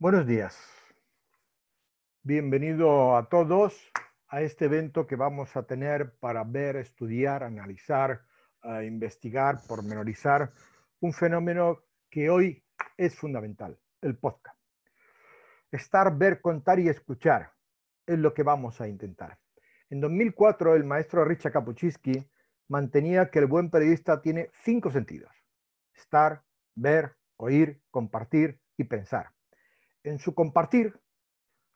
Buenos días. Bienvenido a todos a este evento que vamos a tener para ver, estudiar, analizar, eh, investigar, pormenorizar un fenómeno que hoy es fundamental, el podcast. Estar, ver, contar y escuchar es lo que vamos a intentar. En 2004, el maestro Richard Kapuchinsky mantenía que el buen periodista tiene cinco sentidos. Estar, ver, oír, compartir y pensar en su compartir,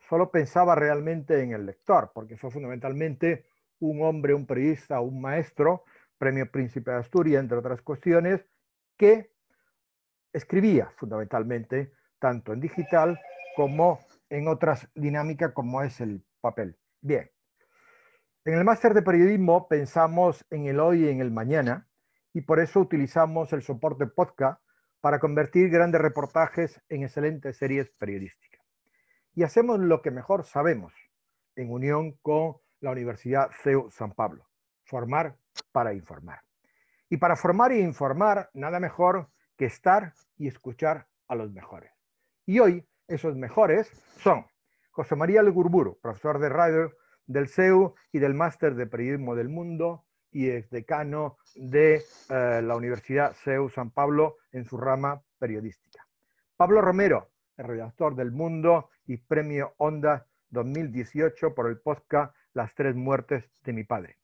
solo pensaba realmente en el lector, porque fue fundamentalmente un hombre, un periodista, un maestro, premio Príncipe de Asturias, entre otras cuestiones, que escribía fundamentalmente tanto en digital como en otras dinámicas como es el papel. Bien, en el máster de periodismo pensamos en el hoy y en el mañana y por eso utilizamos el soporte podcast para convertir grandes reportajes en excelentes series periodísticas. Y hacemos lo que mejor sabemos, en unión con la Universidad CEU San Pablo, formar para informar. Y para formar e informar, nada mejor que estar y escuchar a los mejores. Y hoy, esos mejores son José María Legurburu, profesor de radio del CEU y del Máster de Periodismo del Mundo, y decano de eh, la Universidad CEU San Pablo en su rama periodística. Pablo Romero, redactor del Mundo y Premio Ondas 2018 por el podcast Las tres muertes de mi padre.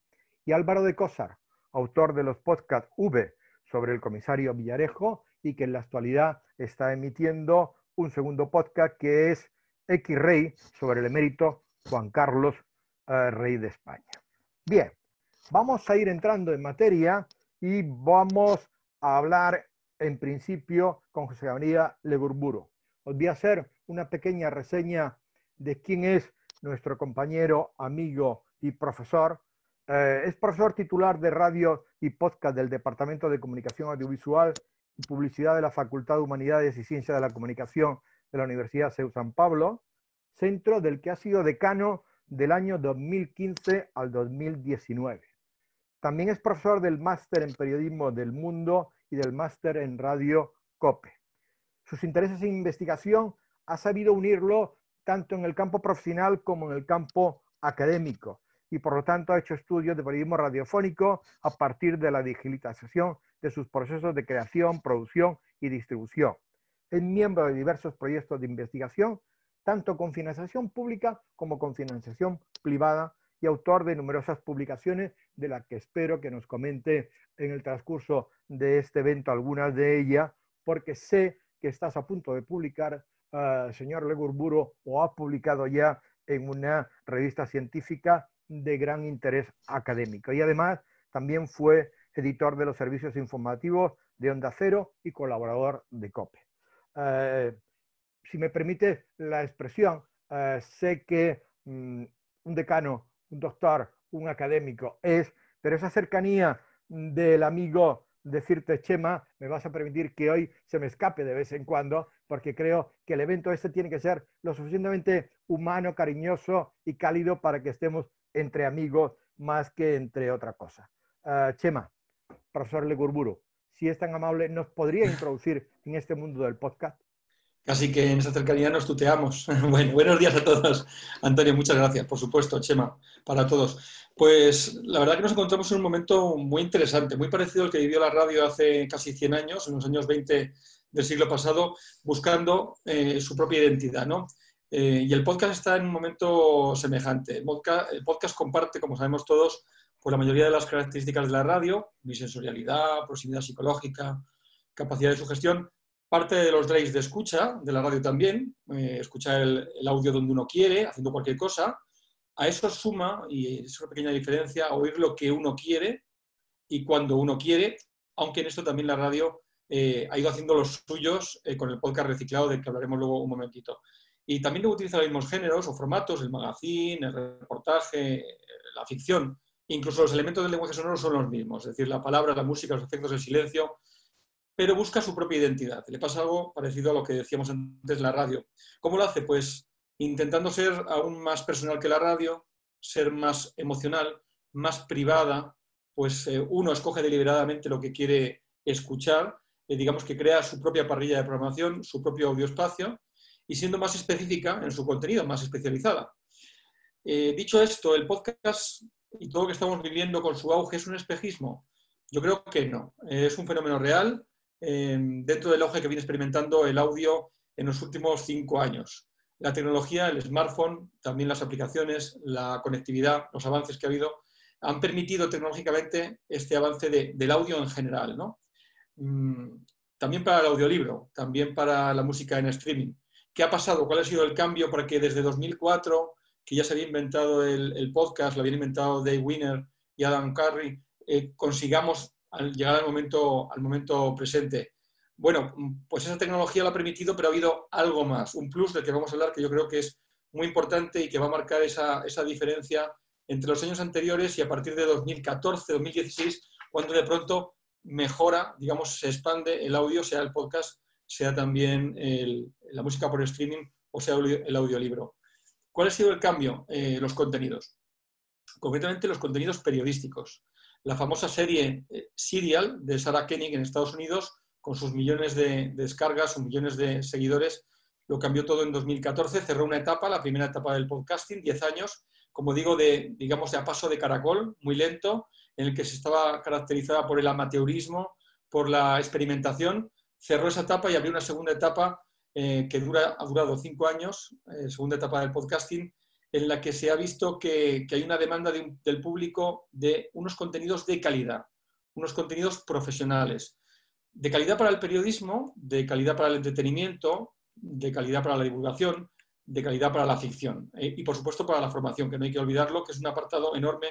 Y Álvaro de Cosar, autor de los podcasts V sobre el comisario Villarejo y que en la actualidad está emitiendo un segundo podcast que es X-Rey sobre el emérito Juan Carlos eh, Rey de España. Bien, Vamos a ir entrando en materia y vamos a hablar en principio con José María Legurburo. Os voy a hacer una pequeña reseña de quién es nuestro compañero, amigo y profesor. Eh, es profesor titular de radio y podcast del Departamento de Comunicación Audiovisual y Publicidad de la Facultad de Humanidades y Ciencias de la Comunicación de la Universidad de San Pablo, centro del que ha sido decano del año 2015 al 2019. También es profesor del máster en periodismo del mundo y del máster en radio COPE. Sus intereses en investigación ha sabido unirlo tanto en el campo profesional como en el campo académico y por lo tanto ha hecho estudios de periodismo radiofónico a partir de la digitalización de sus procesos de creación, producción y distribución. Es miembro de diversos proyectos de investigación, tanto con financiación pública como con financiación privada y autor de numerosas publicaciones, de las que espero que nos comente en el transcurso de este evento algunas de ellas, porque sé que estás a punto de publicar, eh, señor Legurburo, o ha publicado ya en una revista científica de gran interés académico. Y además también fue editor de los servicios informativos de Onda Cero y colaborador de COPE. Eh, si me permite la expresión, eh, sé que mm, un decano un doctor, un académico, es, pero esa cercanía del amigo decirte, Chema, me vas a permitir que hoy se me escape de vez en cuando, porque creo que el evento este tiene que ser lo suficientemente humano, cariñoso y cálido para que estemos entre amigos más que entre otra cosa. Ah, Chema, profesor Legurburu, si es tan amable, ¿nos podría introducir en este mundo del podcast? Casi que en esa cercanía nos tuteamos. Bueno, buenos días a todos. Antonio, muchas gracias. Por supuesto, Chema, para todos. Pues la verdad que nos encontramos en un momento muy interesante, muy parecido al que vivió la radio hace casi 100 años, en los años 20 del siglo pasado, buscando eh, su propia identidad, ¿no? Eh, y el podcast está en un momento semejante. El podcast, comparte, como sabemos todos, pues la mayoría de las características de la radio, bisensorialidad, proximidad psicológica, capacidad de sugestión, parte de los drives de escucha, de la radio también, eh, escuchar el, audio donde uno quiere, haciendo cualquier cosa. A eso suma, y es una pequeña diferencia, oír lo que uno quiere y cuando uno quiere, aunque en esto también la radio eh, ha ido haciendo los suyos eh, con el podcast reciclado del que hablaremos luego un momentito. Y también utiliza los mismos géneros o formatos, el magazine, el reportaje, la ficción. Incluso los elementos del lenguaje sonoro son los mismos, es decir, la palabra, la música, los efectos, el silencio, pero busca su propia identidad. Le pasa algo parecido a lo que decíamos antes la radio. ¿Cómo lo hace? Pues intentando ser aún más personal que la radio, ser más emocional, más privada, pues eh, uno escoge deliberadamente lo que quiere escuchar, eh, digamos que crea su propia parrilla de programación, su propio audioespacio, y siendo más específica en su contenido, más especializada. Eh, dicho esto, el podcast y todo lo que estamos viviendo con su auge es un espejismo. Yo creo que no. es un fenómeno real Em, dentro del auge que viene experimentando el audio en los últimos cinco años. La tecnología, el smartphone, también las aplicaciones, la conectividad, los avances que ha habido, han permitido tecnológicamente este avance del audio en general. Mm, también para el audiolibro, también para la música en streaming. ¿Qué ha pasado? ¿Cuál ha sido el cambio para que desde 2004, que ya se había inventado el, podcast, lo habían inventado Dave Winner y Adam Curry, eh, consigamos al llegar al momento, al momento presente. Bueno, pues esa tecnología lo ha permitido, pero ha habido algo más, un plus del que vamos a hablar que yo creo que es muy importante y que va a marcar esa, diferencia entre los años anteriores y a partir de 2014, 2016, cuando de pronto mejora, digamos, se expande el audio, sea el podcast, sea también la música por streaming o sea el audiolibro. ¿Cuál ha sido el cambio? Eh, los contenidos. Concretamente los contenidos periodísticos la famosa serie eh, Serial de Sarah Koenig en Estados Unidos, con sus millones de descargas, sus millones de seguidores, lo cambió todo en 2014, cerró una etapa, la primera etapa del podcasting, 10 años, como digo, de, digamos, a paso de caracol, muy lento, en el que se estaba caracterizada por el amateurismo, por la experimentación, cerró esa etapa y abrió una segunda etapa eh, que ha durado cinco años, eh, segunda etapa del podcasting, en la que se ha visto que, hay una demanda del público de unos contenidos de calidad, unos contenidos profesionales, de calidad para el periodismo, de calidad para el entretenimiento, de calidad para la divulgación, de calidad para la ficción eh, y, por supuesto, para la formación, que no hay que olvidarlo, que es un apartado enorme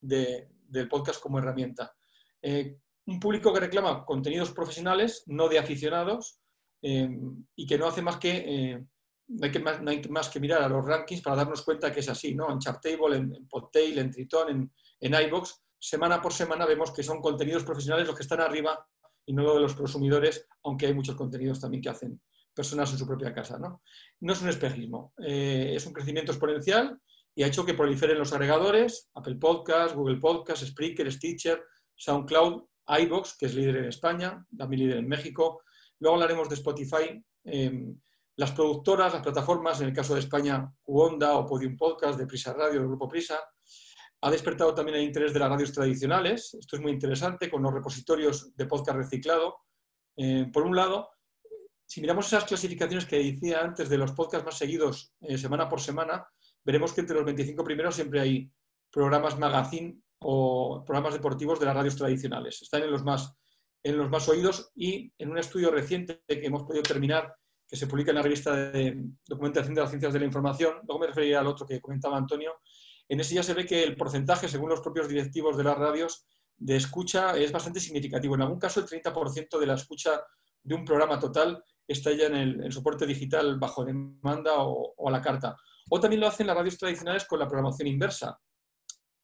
del podcast como herramienta. Eh, un público que reclama contenidos profesionales, no de aficionados, eh, y que no hace más que no hay, que más, que mirar a los rankings para darnos cuenta que es así, ¿no? En Chartable, en, Podtail, en Triton, en, en iBox, semana por semana vemos que son contenidos profesionales los que están arriba y no los de los consumidores aunque hay muchos contenidos también que hacen personas en su propia casa, ¿no? No es un espejismo, eh, es un crecimiento exponencial y ha hecho que proliferen los agregadores, Apple Podcast, Google Podcast, Spreaker, Stitcher, SoundCloud, iBox, que es líder en España, también líder en México. Luego hablaremos de Spotify. Em, las productoras, las plataformas, en el caso de España, Cuonda o Podium Podcast de Prisa Radio, del Grupo Prisa, ha despertado también el interés de las radios tradicionales. Esto es muy interesante con los repositorios de podcast reciclado. Eh, por un lado, si miramos esas clasificaciones que decía antes de los podcasts más seguidos eh, semana por semana, veremos que entre los 25 primeros siempre hay programas magazine o programas deportivos de las radios tradicionales. Están en los más, en los más oídos y en un estudio reciente que hemos podido terminar que se publica en la revista de Documentación de las Ciencias de la Información, luego me refería al otro que comentaba Antonio, en ese ya se ve que el porcentaje, según los propios directivos de las radios, de escucha es bastante significativo. En algún caso, el 30% de la escucha de un programa total está ya en el, soporte digital bajo demanda o, a la carta. O también lo hacen las radios tradicionales con la programación inversa.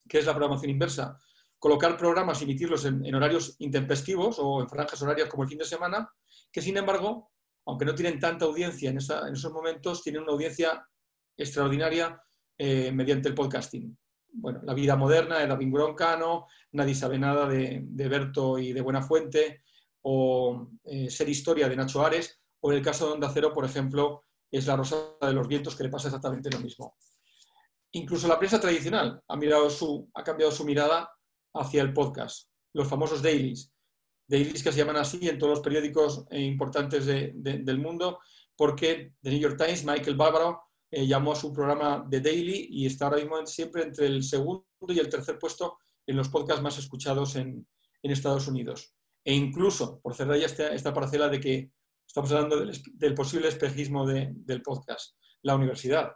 ¿Qué es la programación inversa? Colocar programas y emitirlos en horarios intempestivos o en franjas horarias como el fin de semana, que sin embargo aunque no tienen tanta audiencia en, esos momentos, tienen una audiencia extraordinaria eh, mediante el podcasting. Bueno, La vida moderna de David Broncano, Nadie sabe nada de, Berto y de Buenafuente, o eh, Ser Historia de Nacho Ares, o en el caso de Onda Cero, por ejemplo, es La Rosa de los Vientos, que le pasa exactamente lo mismo. Incluso la prensa tradicional ha cambiado su mirada hacia el podcast. Los famosos dailies, dailies que se llaman así en todos los periódicos eh, importantes del mundo, porque The New York Times, Michael Bávaro, eh, llamó a su programa The Daily y está ahora mismo siempre entre el segundo y el tercer puesto en los podcasts más escuchados en, Estados Unidos. E incluso, por cerrar ya esta, parcela de que estamos hablando del, posible espejismo del podcast, la universidad.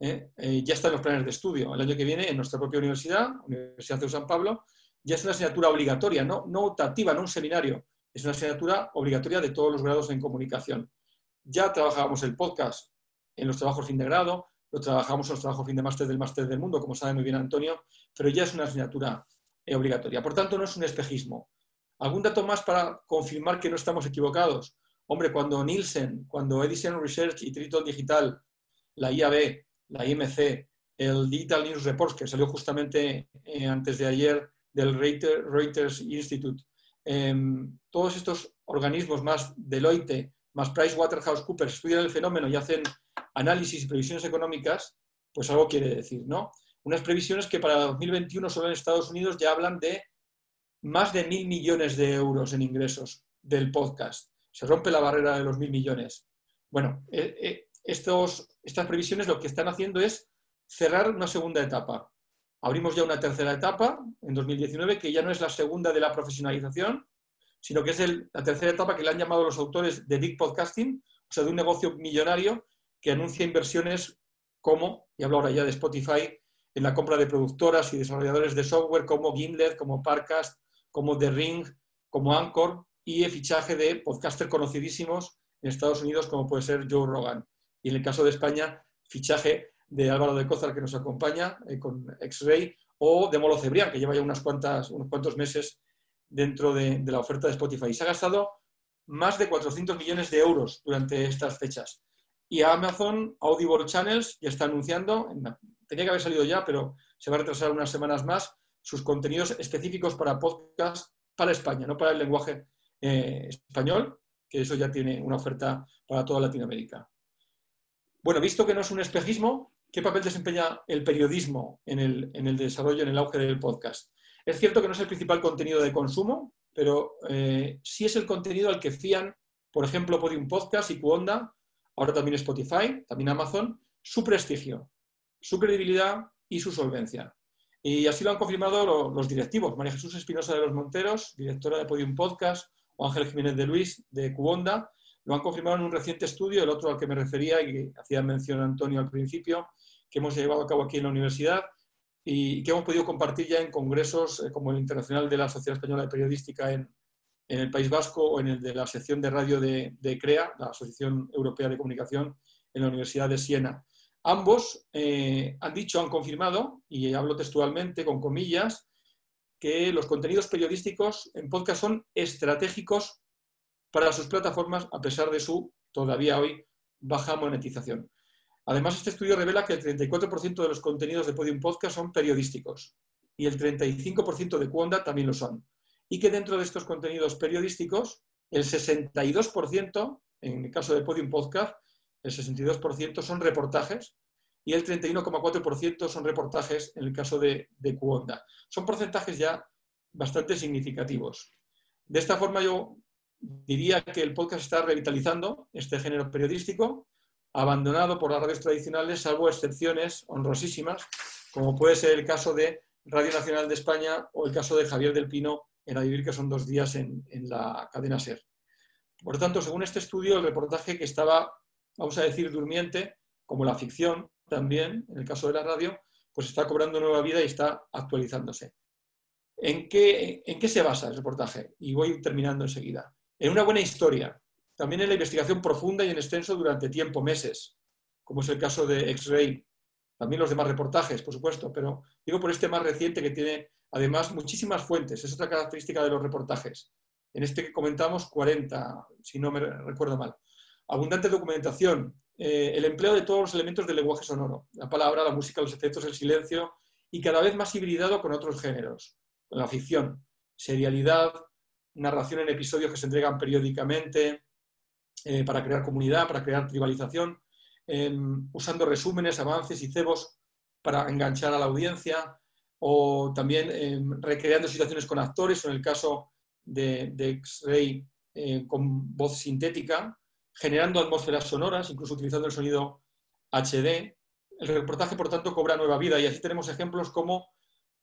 ¿eh? ya está en los planes de estudio. El año que viene, en nuestra propia universidad, Universidad de San Pablo, ya es una asignatura obligatoria, no, no optativa, no un seminario, es una asignatura obligatoria de todos los grados en comunicación. Ya trabajábamos el podcast en los trabajos fin de grado, lo trabajamos en los trabajos fin de máster del máster del mundo, como sabe muy bien Antonio, pero ya es una asignatura eh, obligatoria. Por tanto, no es un espejismo. ¿Algún dato más para confirmar que no estamos equivocados? Hombre, cuando Nielsen, cuando Edison Research y Triton Digital, la IAB, la IMC, el Digital News Reports, que salió justamente eh, antes de ayer del Reuters Institute. Em, todos estos organismos más Deloitte, más PricewaterhouseCoopers, estudian el fenómeno y hacen análisis y previsiones económicas, pues algo quiere decir, ¿no? Unas previsiones que para 2021 solo en Estados Unidos ya hablan de más de mil millones de euros en ingresos del podcast. Se rompe la barrera de los mil millones. Bueno, eh, eh, estos, estas previsiones lo que están haciendo es cerrar una segunda etapa. Abrimos ya una tercera etapa en 2019, que ya no es la segunda de la profesionalización, sino que es la tercera etapa que le han llamado los autores de Big Podcasting, o sea, de un negocio millonario que anuncia inversiones como, y hablo ahora ya de Spotify, en la compra de productoras y desarrolladores de software como Gimlet, como Parcast, como The Ring, como Anchor, y el fichaje de podcasters conocidísimos en Estados Unidos como puede ser Joe Rogan. Y en el caso de España, fichaje de Álvaro de Cozar que nos acompaña eh, con X-Ray, o de Molo Cebrián, que lleva ya unos cuantos meses dentro de, la oferta de Spotify. Se ha gastado más de 400 millones de euros durante estas fechas. Y Amazon Audible Channels ya está anunciando, tenía que haber salido ya, pero se va a retrasar unas semanas más, sus contenidos específicos para podcast para España, no para el lenguaje eh, español, que eso ya tiene una oferta para toda Latinoamérica. Bueno, visto que no es un espejismo, ¿Qué papel desempeña el periodismo en el, desarrollo, en el auge del podcast? Es cierto que no es el principal contenido de consumo, pero eh, sí es el contenido al que fían, por ejemplo, Podium Podcast y Cuonda, ahora también Spotify, también Amazon, su prestigio, su credibilidad y su solvencia. Y así lo han confirmado los directivos, María Jesús Espinosa de los Monteros, directora de Podium Podcast, o Ángel Jiménez de Luis de Cuonda, lo han confirmado en un reciente estudio, el otro al que me refería y que hacía mención Antonio al principio, que hemos llevado a cabo aquí en la universidad y que hemos podido compartir ya en congresos eh, como el Internacional de la Sociedad Española de Periodística en, el País Vasco o en el de la sección de radio de, CREA, la Asociación Europea de Comunicación, en la Universidad de Siena. Ambos eh, han dicho, han confirmado, y hablo textualmente con comillas, que los contenidos periodísticos en podcast son estratégicos para sus plataformas a pesar de su todavía hoy baja monetización. Además, este estudio revela que el 34% de los contenidos de Podium Podcast son periodísticos y el 35% de Cuonda también lo son. Y que dentro de estos contenidos periodísticos, el 62%, en el caso de Podium Podcast, el 62% son reportajes y el 31,4% son reportajes en el caso de, de Cuonda. Son porcentajes ya bastante significativos. De esta forma yo diría que el podcast está revitalizando este género periodístico abandonado por las radios tradicionales, salvo excepciones honrosísimas, como puede ser el caso de Radio Nacional de España o el caso de Javier del Pino en Adivir, que son dos días en, la cadena SER. Por tanto, según este estudio, el reportaje que estaba, vamos a decir, durmiente, como la ficción también, en el caso de la radio, pues está cobrando nueva vida y está actualizándose. ¿En ¿En qué se basa el reportaje? Y voy terminando enseguida. En una buena historia, también en la investigación profunda y en extenso durante tiempo, meses, como es el caso de X-Ray. También los demás reportajes, por supuesto, pero digo por este más reciente que tiene además muchísimas fuentes. Es otra característica de los reportajes. En este que comentamos, 40, si no me recuerdo mal. Abundante documentación, eh, el empleo de todos los elementos del lenguaje sonoro, la palabra, la música, los efectos, el silencio, y cada vez más hibridado con otros géneros, con la ficción, serialidad, narración en episodios que se entregan periódicamente, eh, para crear comunidad, para crear tribalización, eh, usando resúmenes, avances y cebos para enganchar a la audiencia o también eh, recreando situaciones con actores o en el caso de, X-Ray con voz sintética, generando atmósferas sonoras, incluso utilizando el sonido HD. El reportaje, por tanto, cobra nueva vida y así tenemos ejemplos como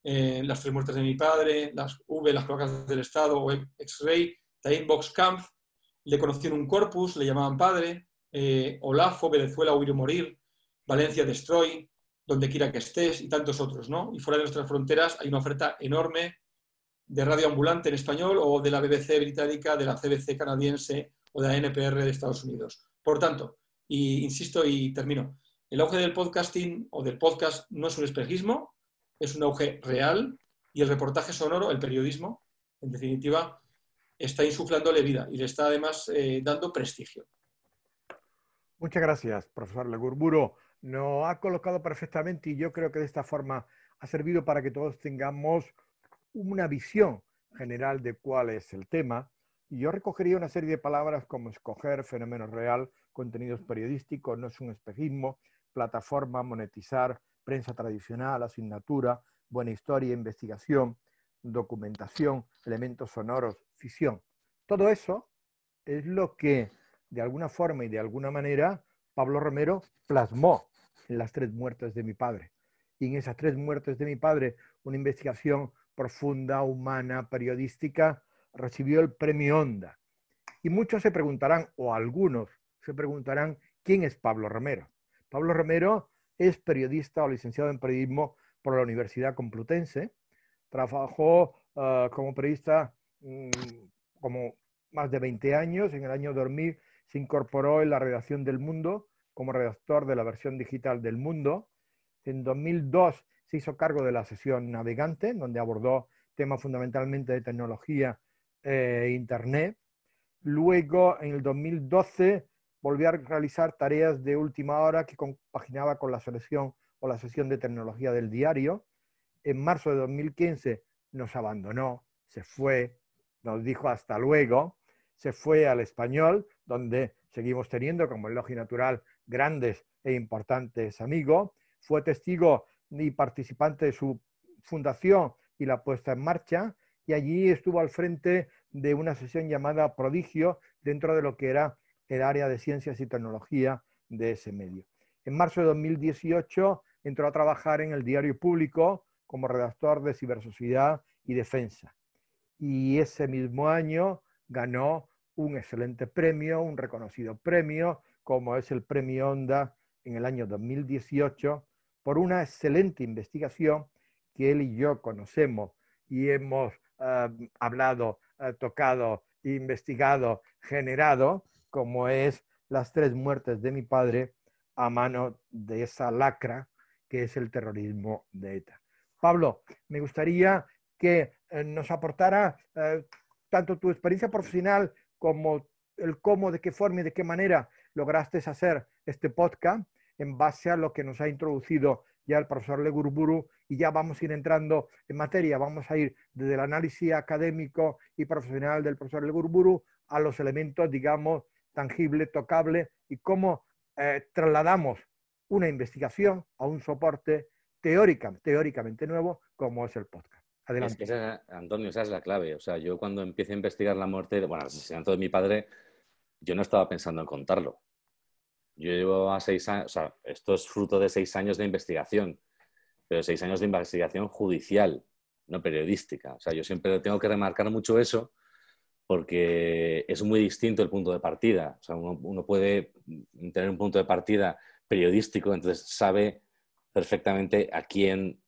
Las tres muertes de mi padre, las V, las cloacas del Estado o X-Ray, The Inbox Camp, le conocieron un corpus, le llamaban padre, eh, Olafo, Venezuela, Huir o Morir, Valencia, Destroy, donde quiera que estés y tantos otros, ¿no? Y fuera de nuestras fronteras hay una oferta enorme de radio ambulante en español o de la BBC británica, de la CBC canadiense o de la NPR de Estados Unidos. Por tanto, y insisto y termino, el auge del podcasting o del podcast no es un espejismo, es un auge real y el reportaje sonoro, el periodismo, en definitiva, está insuflándole vida y le está además eh, dando prestigio. Muchas gracias, profesor Legurburo. Nos ha colocado perfectamente y yo creo que de esta forma ha servido para que todos tengamos una visión general de cuál es el tema. Y yo recogería una serie de palabras como escoger, fenómeno real, contenidos periodísticos, no es un espejismo, plataforma, monetizar, prensa tradicional, asignatura, buena historia, investigación, documentación, elementos sonoros, ficción. Todo eso es lo que, de alguna forma y de alguna manera, Pablo Romero plasmó en las tres muertes de mi padre. Y en esas tres muertes de mi padre, una investigación profunda, humana, periodística, recibió el premio Onda. Y muchos se preguntarán, o algunos se preguntarán, ¿quién es Pablo Romero? Pablo Romero es periodista o licenciado en periodismo por la Universidad Complutense, Trabajó ah, como periodista mm, como más de 20 años. En el año 2000 se incorporó en la redacción del Mundo como redactor de la versión digital del Mundo. En 2002 se hizo cargo de la sesión Navegante, donde abordó temas fundamentalmente de tecnología eh, e Internet. Luego, en el 2012, volvió a realizar tareas de última hora que compaginaba con la selección o la sesión de tecnología del diario en marzo de 2015 nos abandonó, se fue, nos dijo hasta luego, se fue al español, donde seguimos teniendo, como el natural, grandes e importantes amigos. Fue testigo y participante de su fundación y la puesta en marcha, y allí estuvo al frente de una sesión llamada Prodigio dentro de lo que era el área de ciencias y tecnología de ese medio. En marzo de 2018 entró a trabajar en el diario público como redactor de Cibersociedad y Defensa. Y ese mismo año ganó un excelente premio, un reconocido premio, como es el Premio Onda en el año 2018, por una excelente investigación que él y yo conocemos y hemos eh, hablado, eh, tocado, investigado, generado, como es las tres muertes de mi padre a mano de esa lacra que es el terrorismo de ETA. Pablo, me gustaría que eh, nos aportara eh, tanto tu experiencia profesional como el cómo, de qué forma y de qué manera lograste hacer este podcast en base a lo que nos ha introducido ya el profesor Legurburu y ya vamos a ir entrando en materia, vamos a ir desde el análisis académico y profesional del profesor Legurburu a los elementos, digamos, tangibles, tocables y cómo eh, trasladamos una investigación a un soporte teóricamente, nuevo como es el podcast. Adelante. Antonio, esa es la clave. O sea, yo cuando empiezo a investigar la muerte, bueno, el asesinato de mi padre, yo no estaba pensando en contarlo. Yo llevo a seis años, o sea, esto es fruto de seis años de investigación, pero seis años de investigación judicial, no periodística. O sea, yo siempre tengo que remarcar mucho eso porque es muy distinto el punto de partida. O sea, uno puede tener un punto de partida periodístico, entonces sabe perfectamente a quién,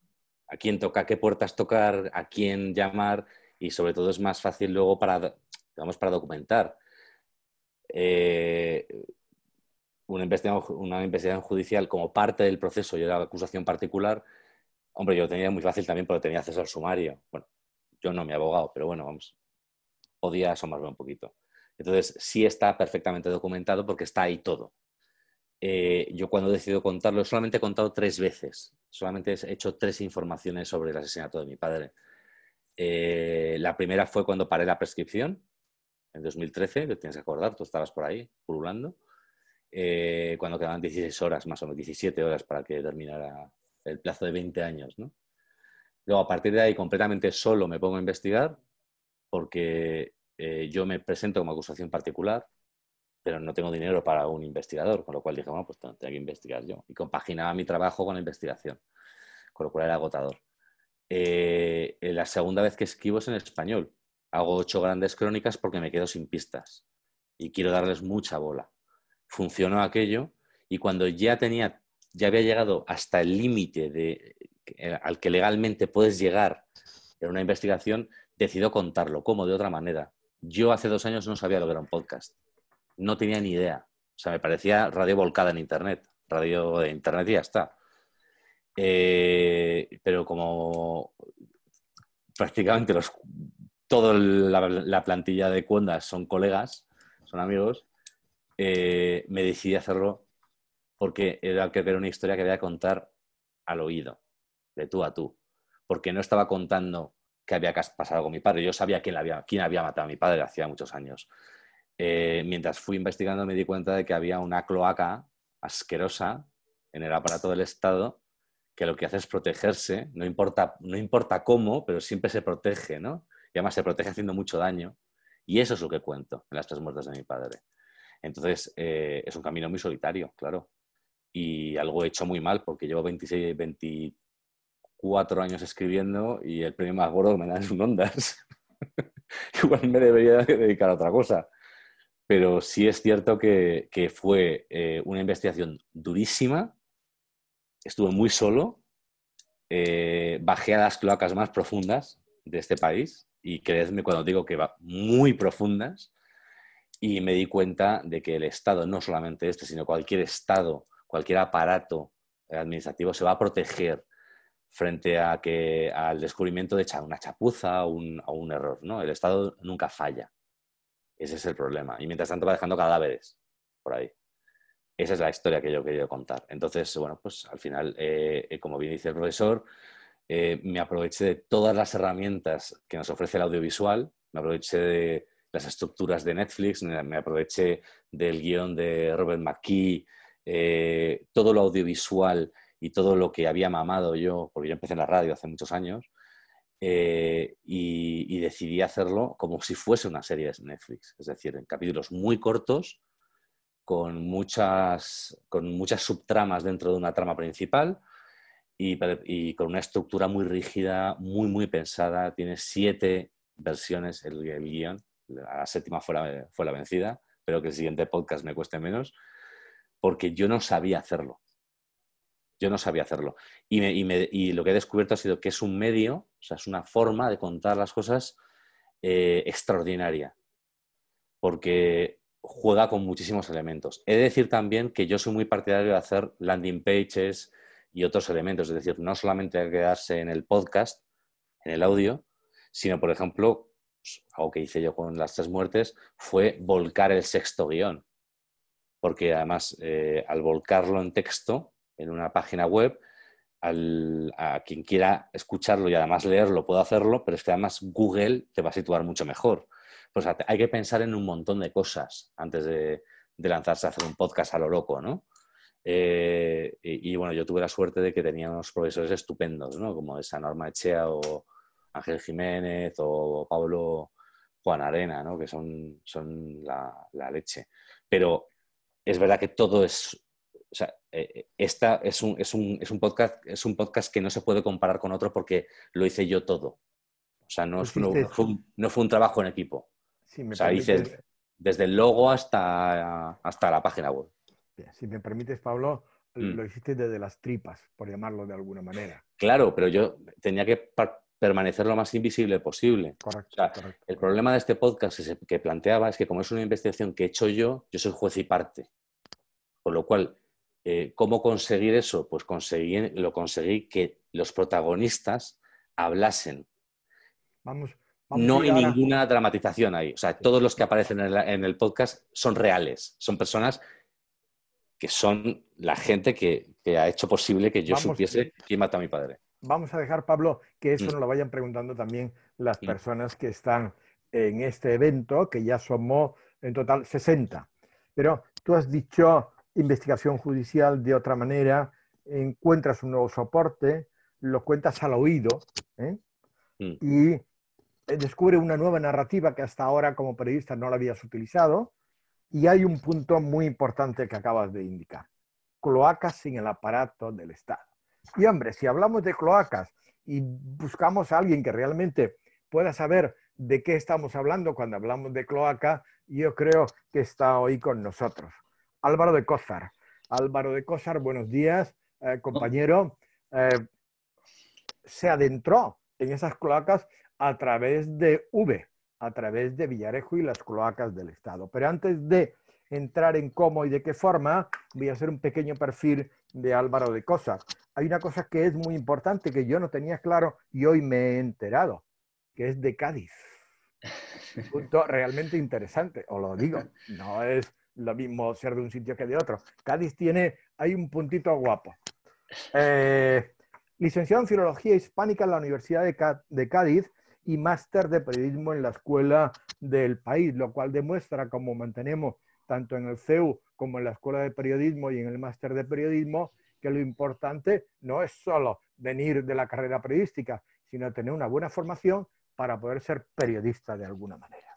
a quién toca, qué puertas tocar, a quién llamar y sobre todo es más fácil luego para, para documentar. Eh, una, investigación, judicial como parte del proceso, yo era acusación particular, hombre, yo lo tenía muy fácil también porque tenía acceso al sumario. Bueno, yo no, mi abogado, pero bueno, vamos, podía asomarme un poquito. Entonces, sí está perfectamente documentado porque está ahí todo. Eh, yo cuando he decidido contarlo, solamente he contado tres veces, solamente he hecho tres informaciones sobre el asesinato de mi padre. Eh, la primera fue cuando paré la prescripción, en 2013, que tienes que acordar, tú estabas por ahí, pululando, eh, cuando quedaban 16 horas, más o menos 17 horas para que terminara el plazo de 20 años. Luego, a partir de ahí, completamente solo me pongo a investigar, porque yo me presento como acusación particular, pero no tengo dinero para un investigador, con lo cual dije, bueno, pues tengo que investigar yo. Y compaginaba mi trabajo con la investigación, con lo cual era agotador. Eh, la segunda vez que escribo es en español. Hago ocho grandes crónicas porque me quedo sin pistas y quiero darles mucha bola. Funcionó aquello y cuando ya tenía, ya había llegado hasta el límite de eh, al que legalmente puedes llegar en una investigación, decido contarlo, como de otra manera. Yo hace dos años no sabía lo que era un podcast no tenía ni idea. O sea, me parecía radio volcada en Internet, radio de Internet y ya está. Eh, pero como prácticamente toda la, plantilla de Cuendas son colegas, son amigos, eh, me decidí hacerlo porque era, que era una historia que había que contar al oído, de tú a tú. Porque no estaba contando qué había pasado con mi padre. Yo sabía quién, había, quién había matado a mi padre hacía muchos años. Eh, mientras fui investigando me di cuenta de que había una cloaca asquerosa en el aparato del Estado que lo que hace es protegerse, no importa, no importa cómo, pero siempre se protege, ¿no? Y además se protege haciendo mucho daño. Y eso es lo que cuento en las tres muertes de mi padre. Entonces, eh, es un camino muy solitario, claro. Y algo he hecho muy mal, porque llevo 26, 24 años escribiendo y el premio más gordo me da es un Ondas. Igual me debería dedicar a otra cosa pero sí es cierto que, fue eh, una investigación durísima, estuve muy solo, eh, bajé a las cloacas más profundas de este país, y creedme cuando digo que va muy profundas, y me di cuenta de que el Estado, no solamente este, sino cualquier Estado, cualquier aparato administrativo se va a proteger frente a que, al descubrimiento de una chapuza o un, un error. ¿no? El Estado nunca falla. Ese es el problema. Y mientras tanto va dejando cadáveres por ahí. Esa es la historia que yo he querido contar. Entonces, bueno, pues al final, eh, eh, como bien dice el profesor, eh, me aproveché de todas las herramientas que nos ofrece el audiovisual, me aproveché de las estructuras de Netflix, me aproveché del guión de Robert McKee, todo lo audiovisual y todo lo que había mamado yo, porque yo empecé en la radio hace muchos años, eh, y, decidí hacerlo como si fuese una serie de Netflix, es decir, en capítulos muy cortos, con muchas, con muchas subtramas dentro de una trama principal y, con una estructura muy rígida, muy, muy pensada. Tiene siete versiones el, guion, la séptima fue la, fue la vencida, pero que el siguiente podcast me cueste menos, porque yo no sabía hacerlo. Yo no sabía hacerlo. Y, lo que he descubierto ha sido que es un medio, o sea, es una forma de contar las cosas eh, extraordinaria, porque juega con muchísimos elementos. He de decir también que yo soy muy partidario de hacer landing pages y otros elementos, es decir, no solamente quedarse en el podcast, en el audio, sino, por ejemplo, pues, algo que hice yo con las tres muertes, fue volcar el sexto guión, porque además eh, al volcarlo en texto, en una página web. a quien quiera escucharlo y además leerlo, puedo hacerlo, pero es que además Google te va a situar mucho mejor. Pues hay que pensar en un montón de cosas antes de, lanzarse a hacer un podcast a lo loco, ¿no? Eh, y, bueno, yo tuve la suerte de que tenía unos profesores estupendos, ¿no? Como esa Norma Echea o Ángel Jiménez o Pablo Juan Arena, ¿no? Que son, son la, leche. Pero es verdad que todo es, eh, eh, esta es un, es, un, es un, podcast, es un podcast que no se puede comparar con otro porque lo hice yo todo. O sea, no, no, fue, un, trabajo en equipo. o sea, hice desde el logo hasta, hasta la página web. Si me permites, Pablo, mm. lo hiciste desde las tripas, por llamarlo de alguna manera. Claro, pero yo tenía que permanecer lo más invisible posible. Correcto, el problema de este podcast que, planteaba es que como es una investigación que he hecho yo, yo soy juez y parte. Con lo cual, eh, ¿Cómo conseguir eso? Pues conseguí, lo conseguí que los protagonistas hablasen. Vamos, no hay ninguna dramatización ahí. O sea, todos los que aparecen en, el podcast son reales, son personas que son la gente que, ha hecho posible que yo supiese eh, quién mató a mi padre. Vamos a dejar, Pablo, que eso mm. nos lo vayan preguntando también las mm. personas que están en este evento, que ya somos en total 60. Pero tú has dicho investigación judicial de otra manera, encuentras un nuevo soporte, lo cuentas al oído ¿eh? mm. y eh, descubre una nueva narrativa que hasta ahora como periodista no la habías utilizado. Y hay un punto muy importante que acabas de indicar, cloacas sin el aparato del Estado. Y hombre, si hablamos de cloacas y buscamos a alguien que realmente pueda saber de qué estamos hablando cuando hablamos de cloaca, yo creo que está hoy con nosotros. Álvaro de Cosar, Álvaro de Cosar, buenos días, eh, compañero. Eh, se adentró en esas cloacas a través de V, a través de Villarejo y las cloacas del Estado. Pero antes de entrar en cómo y de qué forma, voy a hacer un pequeño perfil de Álvaro de Cosar. Hay una cosa que es muy importante que yo no tenía claro y hoy me he enterado, que es de Cádiz. Un punto realmente interesante, os lo digo. No es lo mismo ser de un sitio que de otro. Cádiz tiene, hay un puntito guapo. Eh, licenciado en Filología Hispánica en la Universidad de, Cádiz y máster de periodismo en la escuela del país, lo cual demuestra Como mantenemos tanto en el CEU como en la escuela de periodismo y en el máster de periodismo que lo importante no es solo venir de la carrera periodística, sino tener una buena formación para poder ser periodista de alguna manera.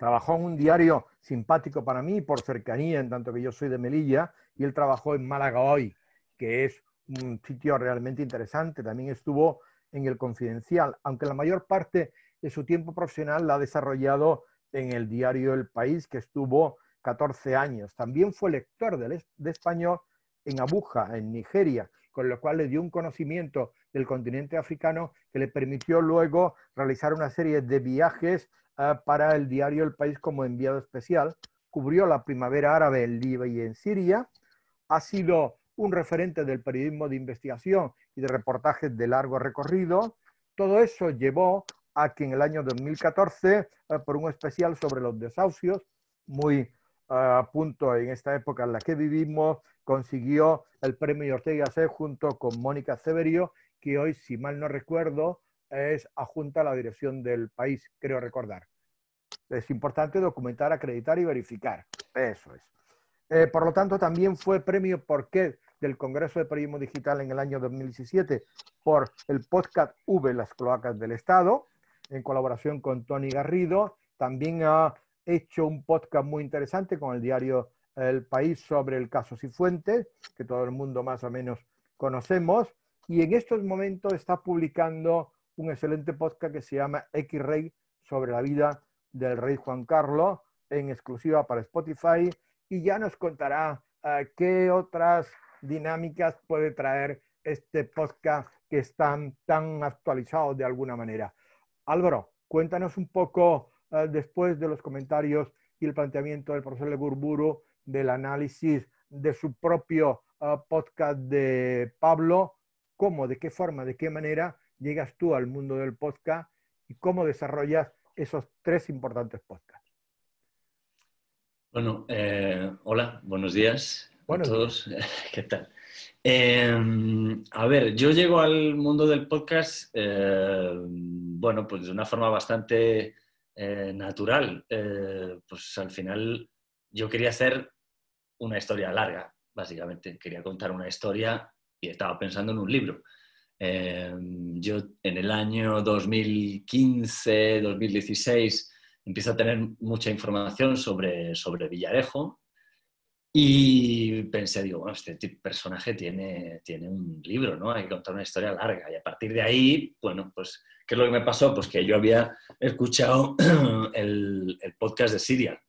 Trabajó en un diario simpático para mí por cercanía, en tanto que yo soy de Melilla, y él trabajó en Málaga Hoy, que es un sitio realmente interesante. También estuvo en el Confidencial, aunque la mayor parte de su tiempo profesional la ha desarrollado en el diario El País, que estuvo 14 años. También fue lector de, español en Abuja, en Nigeria, con lo cual le dio un conocimiento del continente africano que le permitió luego realizar una serie de viajes ah, para el diario El País como enviado especial. Cubrió la primavera árabe en Libia y en Siria. Ha sido un referente del periodismo de investigación y de reportajes de largo recorrido. Todo eso llevó a que en el año 2014, ah, por un especial sobre los desahucios, muy ah, a punto en esta época en la que vivimos, consiguió el premio Ortega C junto con Mónica Severio que hoy, si mal no recuerdo, es adjunta a la dirección del país, creo recordar. Es importante documentar, acreditar y verificar. Eso es. Eh, por lo tanto, también fue premio por qué del Congreso de Periodismo Digital en el año 2017 por el podcast V, Las Cloacas del Estado, en colaboración con Tony Garrido. También ha hecho un podcast muy interesante con el diario El País sobre el caso Cifuentes, que todo el mundo más o menos conocemos. Y en estos momentos está publicando un excelente podcast que se llama X-Rey sobre la vida del rey Juan Carlos en exclusiva para Spotify y ya nos contará ah, qué otras dinámicas puede traer este podcast que están tan actualizados de alguna manera. Álvaro, cuéntanos un poco ah, después de los comentarios y el planteamiento del profesor Legurburu del análisis de su propio ah, podcast de Pablo, cómo, de qué forma, de qué manera llegas tú al mundo del podcast y cómo desarrollas esos tres importantes podcasts. Bueno, eh, hola, buenos días a todos. ¿Qué tal? Eh, a ver, yo llego al mundo del podcast, eh, bueno, pues de una forma bastante natural. pues al final yo quería hacer una historia larga, básicamente. Quería contar una historia y estaba pensando en un libro. Em, yo en el año 2015, 2016, empiezo a tener mucha información sobre, sobre Villarejo y pensé, digo, bueno, este personaje tiene, tiene un libro, ¿no? Hay que contar una historia larga. Y a partir de ahí, bueno, pues, ¿qué es lo que me pasó? Pues que yo había escuchado el, podcast de Siria.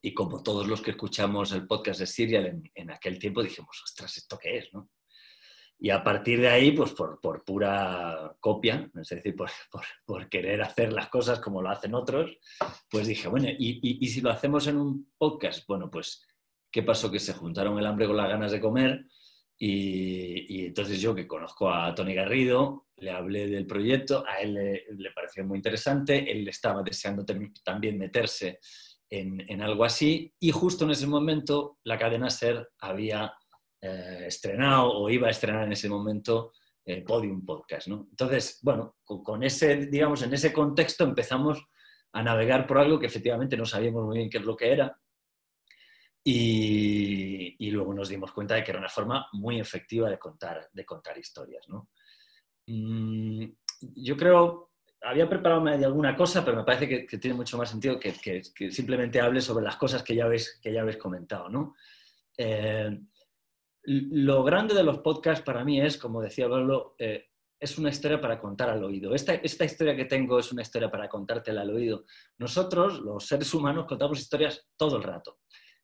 Y como todos los que escuchamos el podcast de Siria en, en aquel tiempo, dijimos, ostras, ¿esto qué es? ¿no? Y a partir de ahí, pues por, pura copia, es decir, por, querer hacer las cosas como lo hacen otros, pues dije, bueno, y, si lo hacemos en un podcast? Bueno, pues, ¿qué pasó? Que se juntaron el hambre con las ganas de comer y, entonces yo que conozco a Tony Garrido, le hablé del proyecto, a él le, pareció muy interesante, él estaba deseando también meterse en, en algo así y justo en ese momento la cadena SER había eh, estrenado o iba a estrenar en ese momento el eh, Podium Podcast. Entonces, bueno, con, ese, digamos, en ese contexto empezamos a navegar por algo que efectivamente no sabíamos muy bien qué es lo que era. Y, luego nos dimos cuenta de que era una forma muy efectiva de contar, de contar historias. ¿no? Mm, yo creo, había preparado de alguna cosa, pero me parece que, tiene mucho más sentido que, simplemente hable sobre las cosas que ya habéis, que ya habéis comentado. ¿no? Eh, lo grande de los podcasts para mí es, como decía Pablo, eh, es una historia para contar al oído. Esta, historia que tengo es una historia para contártela al oído. Nosotros, los seres humanos, contamos historias todo el rato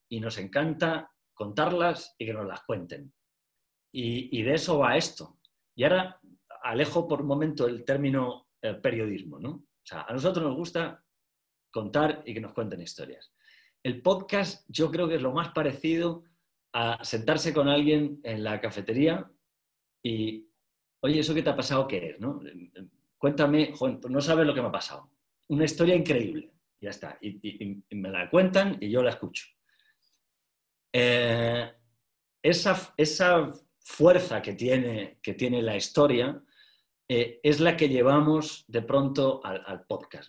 y nos encanta contarlas y que nos las cuenten. Y, de eso va esto. Y ahora alejo por un momento el término eh, periodismo. O sea, a nosotros nos gusta contar y que nos cuenten historias. El podcast yo creo que es lo más parecido a sentarse con alguien en la cafetería y, oye, ¿eso qué te ha pasado qué es? ¿no? Cuéntame, no sabes lo que me ha pasado. Una historia increíble. Ya está. Y, me la cuentan y yo la escucho. Eh, esa, fuerza que tiene, que tiene la historia eh, es la que llevamos de pronto al, podcast.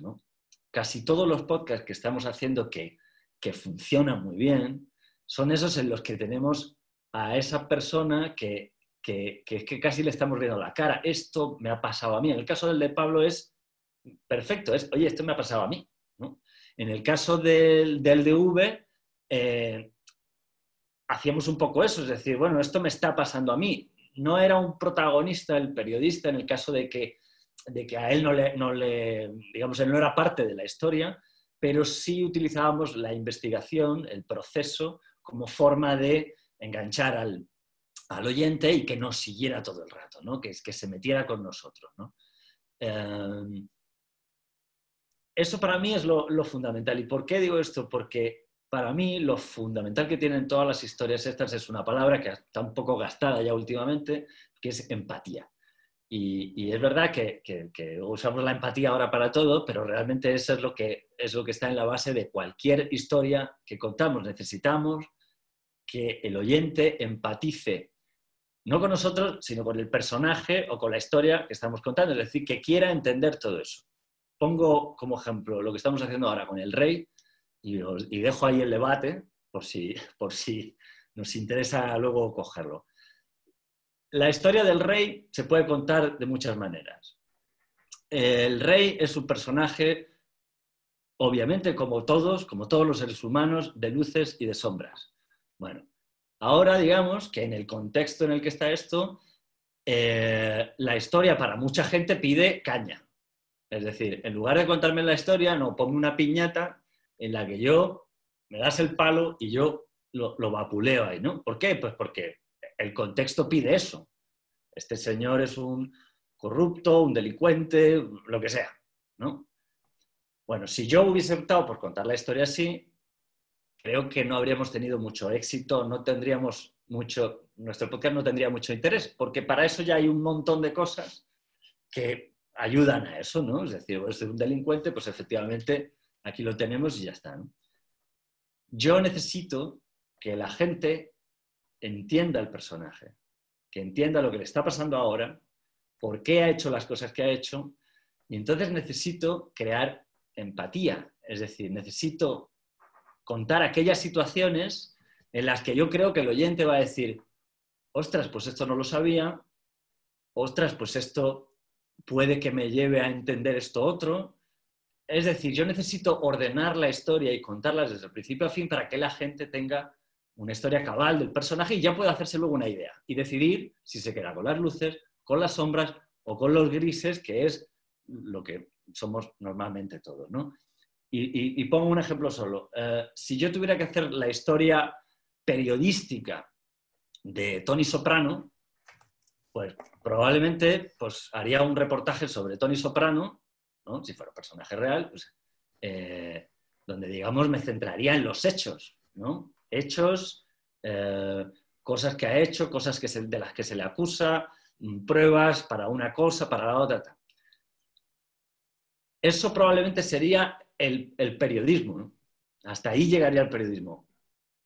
Casi todos los podcasts que estamos haciendo que, que funcionan muy bien, son esos en los que tenemos a esa persona que, que, casi le estamos viendo la cara. Esto me ha pasado a mí. En el caso del de Pablo es perfecto, es, oye, esto me ha pasado a mí. En el caso del, del V, eh, hacíamos un poco eso, es decir, bueno, esto me está pasando a mí. No era un protagonista el periodista en el caso de que, de que a él no le, no le, digamos, él no era parte de la historia, pero sí utilizábamos la investigación, el proceso como forma de enganchar al, oyente y que nos siguiera todo el rato, ¿no? que, que se metiera con nosotros. Em, eso para mí es lo, lo, fundamental. ¿Y por qué digo esto? Porque para mí lo fundamental que tienen todas las historias estas es una palabra que está un poco gastada ya últimamente, que es empatía. Y, es verdad que, usamos la empatía ahora para todo, pero realmente eso es lo, que, es que está en la base de cualquier historia que contamos. Necesitamos que el oyente empatice, no con nosotros, sino con el personaje o con la historia que estamos contando, es decir, que quiera entender todo eso. Pongo como ejemplo lo que estamos haciendo ahora con el rey y, dejo ahí el debate por si nos interesa luego cogerlo. La historia del rey se puede contar de muchas maneras. El rey es un personaje, obviamente, como todos, como todos los seres humanos, de luces y de sombras. Bueno, ahora digamos que en el contexto en el que está esto, eh, la historia para mucha gente pide caña. Es decir, en lugar de contarme la historia, no, pongo una piñata en la que yo me das el palo y yo lo, lo vapuleo ahí, ¿no? ¿Por qué? Pues porque el contexto pide eso. Este señor es un corrupto, un delincuente, lo que sea, ¿no? Bueno, si yo hubiese optado por contar la historia así, creo que no habríamos tenido mucho éxito, no tendríamos mucho, nuestro podcast no tendría mucho interés, porque para eso ya hay un montón de cosas que ayudan a eso, ¿no? Es decir, es pues, un delincuente, pues efectivamente aquí lo tenemos y ya está. Yo necesito que la gente entienda el personaje, que entienda lo que le está pasando ahora, por qué ha hecho las cosas que ha hecho, y entonces necesito crear empatía, es decir, necesito contar aquellas situaciones en las que yo creo que el oyente va a decir, ostras, pues esto no lo sabía, ostras, pues esto puede que me lleve a entender esto otro. Es decir, yo necesito ordenar la historia y contarla desde el principio a fin para que la gente tenga una historia cabal del personaje y ya puede hacerse luego una idea y decidir si se queda con las luces, con las sombras o con los grises, que es lo que somos normalmente todos. ¿no? Y, pongo un ejemplo solo. Eh, si yo tuviera que hacer la historia periodística de Tony Soprano, pues probablemente pues, haría un reportaje sobre Tony Soprano, ¿no? si fuera un personaje real, pues, eh, donde digamos me centraría en los hechos, ¿no? hechos, eh, cosas que ha hecho, cosas que de las que se le acusa, mm, pruebas para una cosa, para la otra. Eso probablemente sería el, periodismo. Hasta ahí llegaría el periodismo.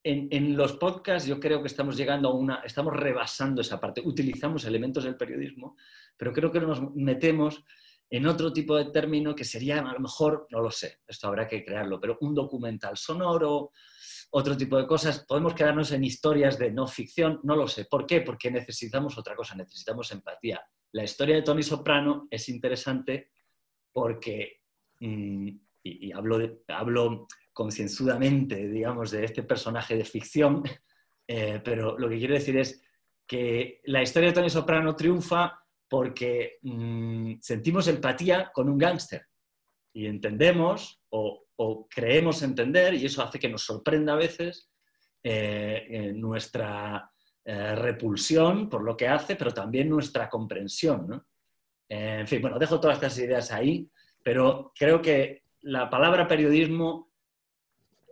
en, los podcasts yo creo que estamos llegando a una, estamos rebasando esa parte. Utilizamos elementos del periodismo, pero creo que nos metemos en otro tipo de término que sería, a lo mejor, no lo sé, esto habrá que crearlo, pero un documental sonoro, otro tipo de cosas. Podemos quedarnos en historias de no ficción, no lo sé. ¿Por qué? Porque necesitamos otra cosa, necesitamos empatía. La historia de Tony Soprano es interesante porque, mm, y, hablo, hablo concienzudamente, digamos, de este personaje de ficción, eh, pero lo que quiero decir es que la historia de Tony Soprano triunfa porque mm, sentimos empatía con un gángster y entendemos o o creemos entender, y eso hace que nos sorprenda a veces eh, eh, nuestra eh, repulsión por lo que hace, pero también nuestra comprensión. en fin, bueno, dejo todas estas ideas ahí, pero creo que la palabra periodismo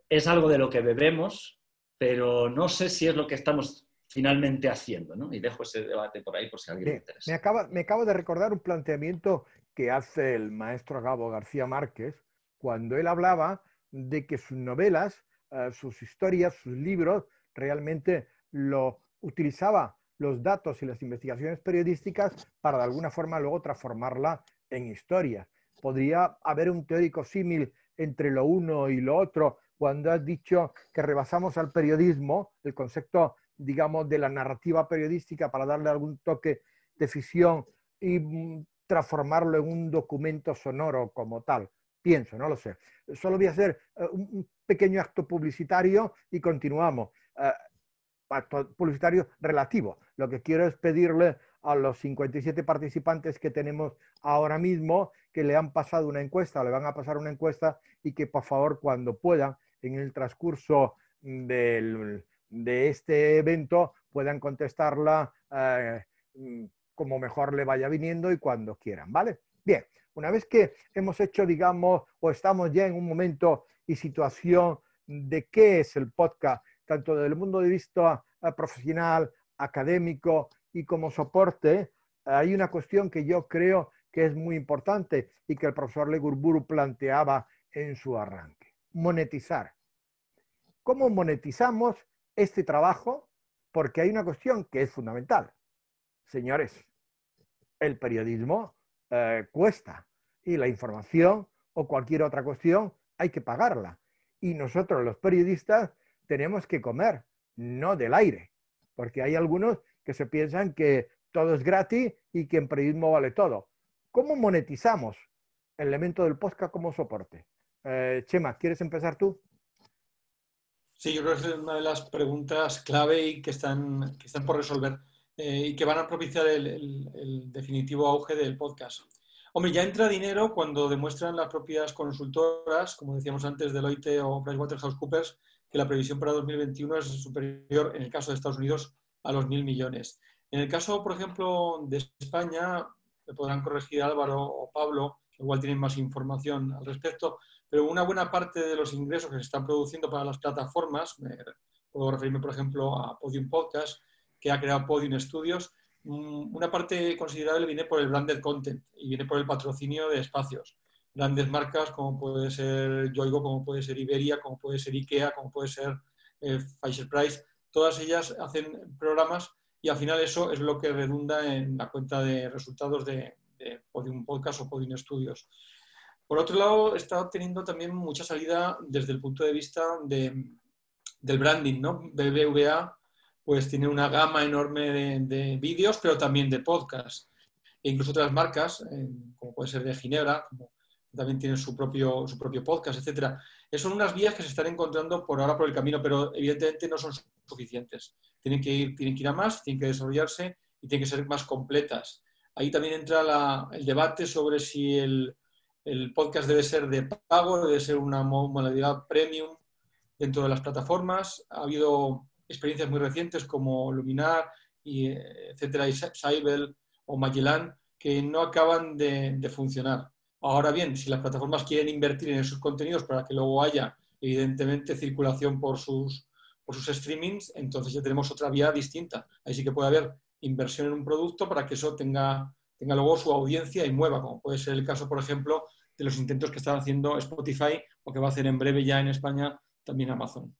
es algo de lo que bebemos, pero no sé si es lo que estamos finalmente haciendo, ¿no? Y dejo ese debate por ahí por si alguien interesa. Me me acabo de recordar un planteamiento que hace el maestro Gabo García Márquez cuando él hablaba de que sus novelas, eh, sus historias, sus libros, realmente lo utilizaba los datos y las investigaciones periodísticas para de alguna forma luego transformarla en historia. ¿Podría haber un teórico símil entre lo uno y lo otro cuando has dicho que rebasamos al periodismo, el concepto, digamos, de la narrativa periodística para darle algún toque de ficción y mm, transformarlo en un documento sonoro como tal? Pienso, no lo sé. Solo voy a hacer eh, un pequeño acto publicitario y continuamos. Eh, acto publicitario relativo. Lo que quiero es pedirle a los 57 participantes que tenemos ahora mismo que le han pasado una encuesta, le van a pasar una encuesta y que por favor cuando puedan en el transcurso de este evento puedan contestarla eh, como mejor le vaya viniendo y cuando quieran, ¿vale? Bien, una vez que hemos hecho, digamos, o estamos ya en un momento y situación de qué es el podcast, tanto desde el mundo de vista eh, profesional, académico y como soporte, hay una cuestión que yo creo que es muy importante y que el profesor Legurburu planteaba en su arranque. Monetizar. ¿Cómo monetizamos este trabajo? Porque hay una cuestión que es fundamental. Señores, el periodismo eh, cuesta y la información o cualquier otra cuestión hay que pagarla. Y nosotros los periodistas tenemos que comer, no del aire, porque hay algunos que se piensan que todo es gratis y que en periodismo vale todo. ¿Cómo monetizamos el elemento del podcast como soporte? Eh, Chema, ¿quieres empezar tú? Sí, yo creo que es una de las preguntas clave y que están, que están por resolver. Eh, y que van a propiciar el, definitivo auge del podcast. Hombre, ya entra dinero cuando demuestran las propias consultoras, como decíamos antes, Deloitte o PricewaterhouseCoopers, que la previsión para 2021 es superior, en el caso de Estados Unidos, a los mil millones. En el caso, por ejemplo, de España, me podrán corregir Álvaro o Pablo, que igual tienen más información al respecto, pero una buena parte de los ingresos que se están produciendo para las plataformas, puedo referirme, por ejemplo, a Podium Podcast, que ha creado Podium Studios, mm, una parte considerable viene por el branded content y viene por el patrocinio de espacios. Grandes marcas como puede ser Yoigo, como puede ser Iberia, como puede ser Ikea, como puede ser eh, Pfizer Price, todas ellas hacen programas y al final eso es lo que redunda en la cuenta de resultados de, Podium Podcast o Podium Studios. Por otro lado, está teniendo también mucha salida desde el punto de vista de, del branding, ¿no? BBVA pues tiene una gama enorme de, vídeos, pero también de podcast. E incluso otras marcas, eh, como puede ser de Ginebra, también tienen su propio, su propio podcast, etcétera. Eh, son unas vías que se están encontrando por ahora por el camino, pero evidentemente no son suficientes. Tienen que ir, tienen que a más, tienen que desarrollarse y tienen que ser más completas. Ahí también entra el debate sobre si el, el, podcast debe ser de pago, debe ser una modalidad premium dentro de las plataformas. Ha habido experiencias muy recientes como Luminar, y, eh, etcétera, y Saibel o Magellan, que no acaban de, funcionar. Ahora bien, si las plataformas quieren invertir en esos contenidos para que luego haya, evidentemente, circulación por sus, por sus streamings, entonces ya tenemos otra vía distinta. Ahí sí que puede haber inversión en un producto para que eso tenga, tenga luego su audiencia y mueva, como puede ser el caso, por ejemplo, de los intentos que está haciendo Spotify o que va a hacer en breve ya en España también Amazon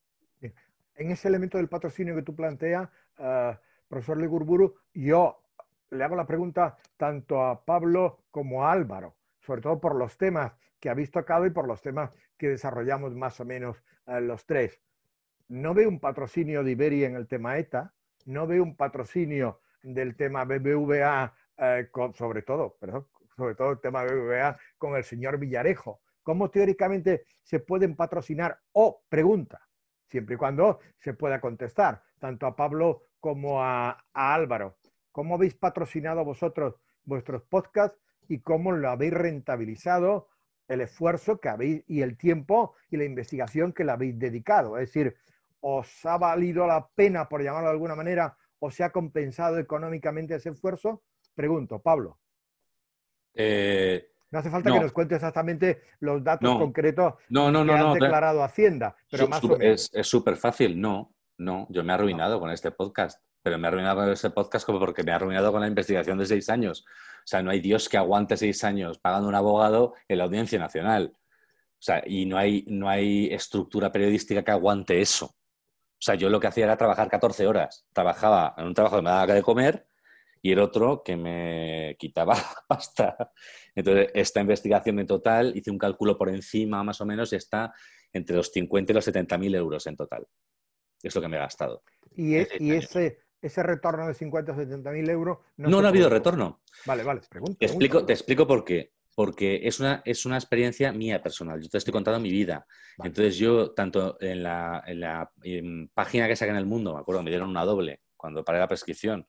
en ese elemento del patrocinio que tú planteas, eh, profesor Legurburu, yo le hago la pregunta tanto a Pablo como a Álvaro, sobre todo por los temas que ha visto tocado y por los temas que desarrollamos más o menos eh, los tres. No ve un patrocinio de Iberia en el tema ETA, no ve un patrocinio del tema BBVA, eh, sobre todo, perdón, sobre todo el tema BBVA con el señor Villarejo. ¿Cómo teóricamente se pueden patrocinar? O, pregunta, siempre y cuando se pueda contestar, tanto a Pablo como a, Álvaro. ¿Cómo habéis patrocinado vosotros vuestros podcasts y cómo lo habéis rentabilizado el esfuerzo que habéis y el tiempo y la investigación que le habéis dedicado? Es decir, ¿os ha valido la pena, por llamarlo de alguna manera, o se ha compensado económicamente ese esfuerzo? Pregunto, Pablo. Eh, no hace falta que nos cuente exactamente los datos concretos no, que ha declarado Hacienda, pero más o menos. Es súper fácil, no, no, yo me he arruinado con este podcast, pero me he arruinado con este podcast como porque me he arruinado con la investigación de seis años. O sea, no hay Dios que aguante seis años pagando un abogado en la Audiencia Nacional. O sea, y no hay, no hay estructura periodística que aguante eso. O sea, yo lo que hacía era trabajar 14 horas. Trabajaba en un trabajo que me daba de comer, y el otro que me quitaba pasta. Entonces, esta investigación en total, hice un cálculo por encima más o menos, y está entre los 50 y los 70 mil euros en total. Es lo que me he gastado. Y, e-, ese, ese retorno de 50 o 70 mil euros... No, no, ha habido retorno. Vale, vale, te, explico, te explico por qué. Porque es una, es una experiencia mía personal. Yo te estoy contando mi vida. Entonces yo, tanto en la, página que saqué en el mundo, me acuerdo, me dieron una doble cuando paré la prescripción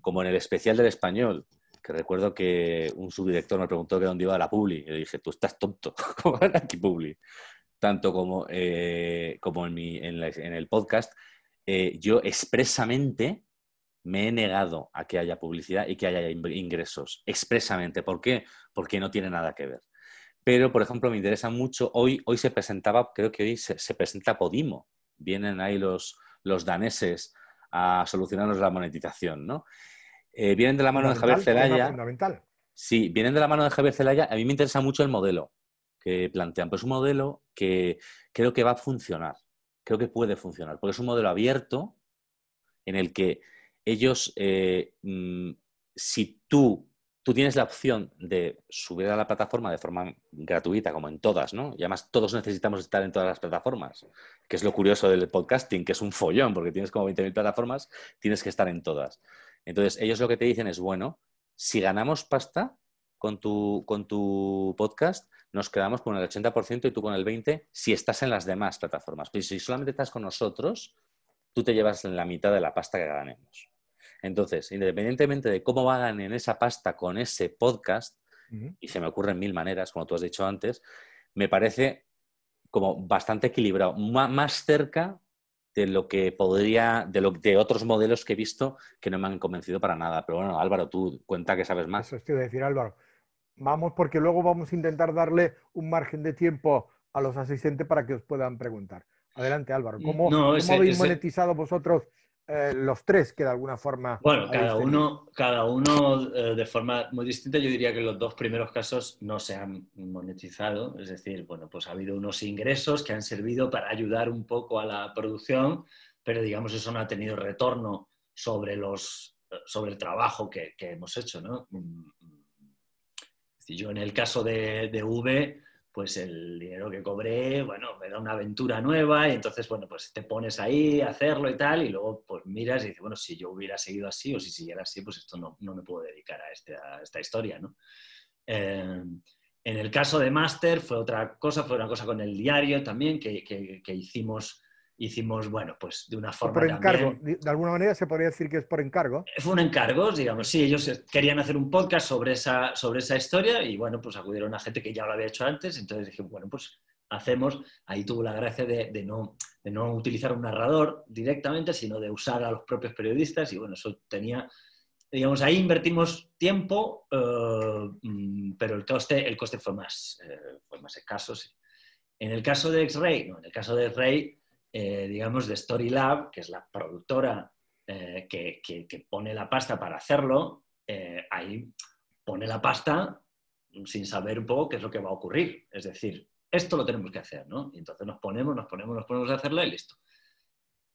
como en el especial del español, que recuerdo que un subdirector me preguntó que dónde iba la Publi, y le dije, tú estás tonto, ¿cómo aquí Publi? Tanto como, eh, en, el podcast, eh, yo expresamente me he negado a que haya publicidad y que haya ingresos, expresamente. ¿Por qué? Porque no tiene nada que ver. Pero, por ejemplo, me interesa mucho, hoy, hoy se presentaba, creo que hoy se, presenta Podimo, vienen ahí los daneses a solucionarnos la monetización, ¿no? Eh, vienen de la mano de Javier Celaya. Fundamental. Sí, vienen de la mano de Javier Celaya. A mí me interesa mucho el modelo que plantean. Pues un modelo que creo que va a funcionar. Creo que puede funcionar. Porque es un modelo abierto en el que ellos, eh, mm, si tú tú tienes la opción de subir a la plataforma de forma gratuita, como en todas, ¿no? Y además todos necesitamos estar en todas las plataformas, que es lo curioso del podcasting, que es un follón, porque tienes como 20.000 plataformas, tienes que estar en todas. Entonces, ellos lo que te dicen es, bueno, si ganamos pasta con tu, con tu podcast, nos quedamos con el 80% y tú con el 20% si estás en las demás plataformas. Pero pues si solamente estás con nosotros, tú te llevas la mitad de la pasta que ganemos. Entonces, independientemente de cómo hagan en esa pasta con ese podcast, y se me ocurren mil maneras, como tú has dicho antes, me parece como bastante equilibrado, más cerca de lo que podría, de, de otros modelos que he visto que no me han convencido para nada. Pero bueno, Álvaro, tú cuenta que sabes más. Eso es que decir, Álvaro. Vamos, porque luego vamos a intentar darle un margen de tiempo a los asistentes para que os puedan preguntar. Adelante, Álvaro. Mm, ¿Cómo, habéis monetizado vosotros eh, los tres que de alguna forma... Bueno, cada uno, cada uno eh, de forma muy distinta. Yo diría que los dos primeros casos no se han monetizado, es decir, bueno, pues ha habido unos ingresos que han servido para ayudar un poco a la producción, pero digamos eso no ha tenido retorno sobre, los, eh, sobre el trabajo que, hemos hecho, ¿no? Mm, mm. Yo en el caso de, de V pues el dinero que cobré, bueno, era una aventura nueva y entonces, bueno, pues te pones ahí a hacerlo y tal y luego pues miras y dices, bueno, si yo hubiera seguido así o si siguiera así, pues esto no, me puedo dedicar a, este, esta historia, ¿no? Em, en el caso de Master fue otra cosa, fue una cosa con el diario también que hicimos hicimos, bueno, pues de una forma. Por encargo, de alguna manera se podría decir que es por encargo. Eh, fue un encargo, digamos, sí, ellos eh, querían hacer un podcast sobre esa, sobre esa historia y bueno, pues acudieron a gente que ya lo había hecho antes, entonces dije, bueno, pues hacemos, ahí tuvo la gracia de, no, de no utilizar un narrador directamente, sino de usar a los propios periodistas y bueno, eso tenía digamos, ahí invertimos tiempo, eh, mm, pero el coste, el coste fue, más, fue más escaso. Sí. En el caso de X-Ray, no, en el caso de X-Ray eh, digamos, de Storylab, que es la productora eh, que, pone la pasta para hacerlo, eh, ahí pone la pasta sin saber un poco qué es lo que va a ocurrir. Es decir, esto lo tenemos que hacer, ¿no? Y entonces nos ponemos, nos ponemos, nos ponemos a hacerlo y listo.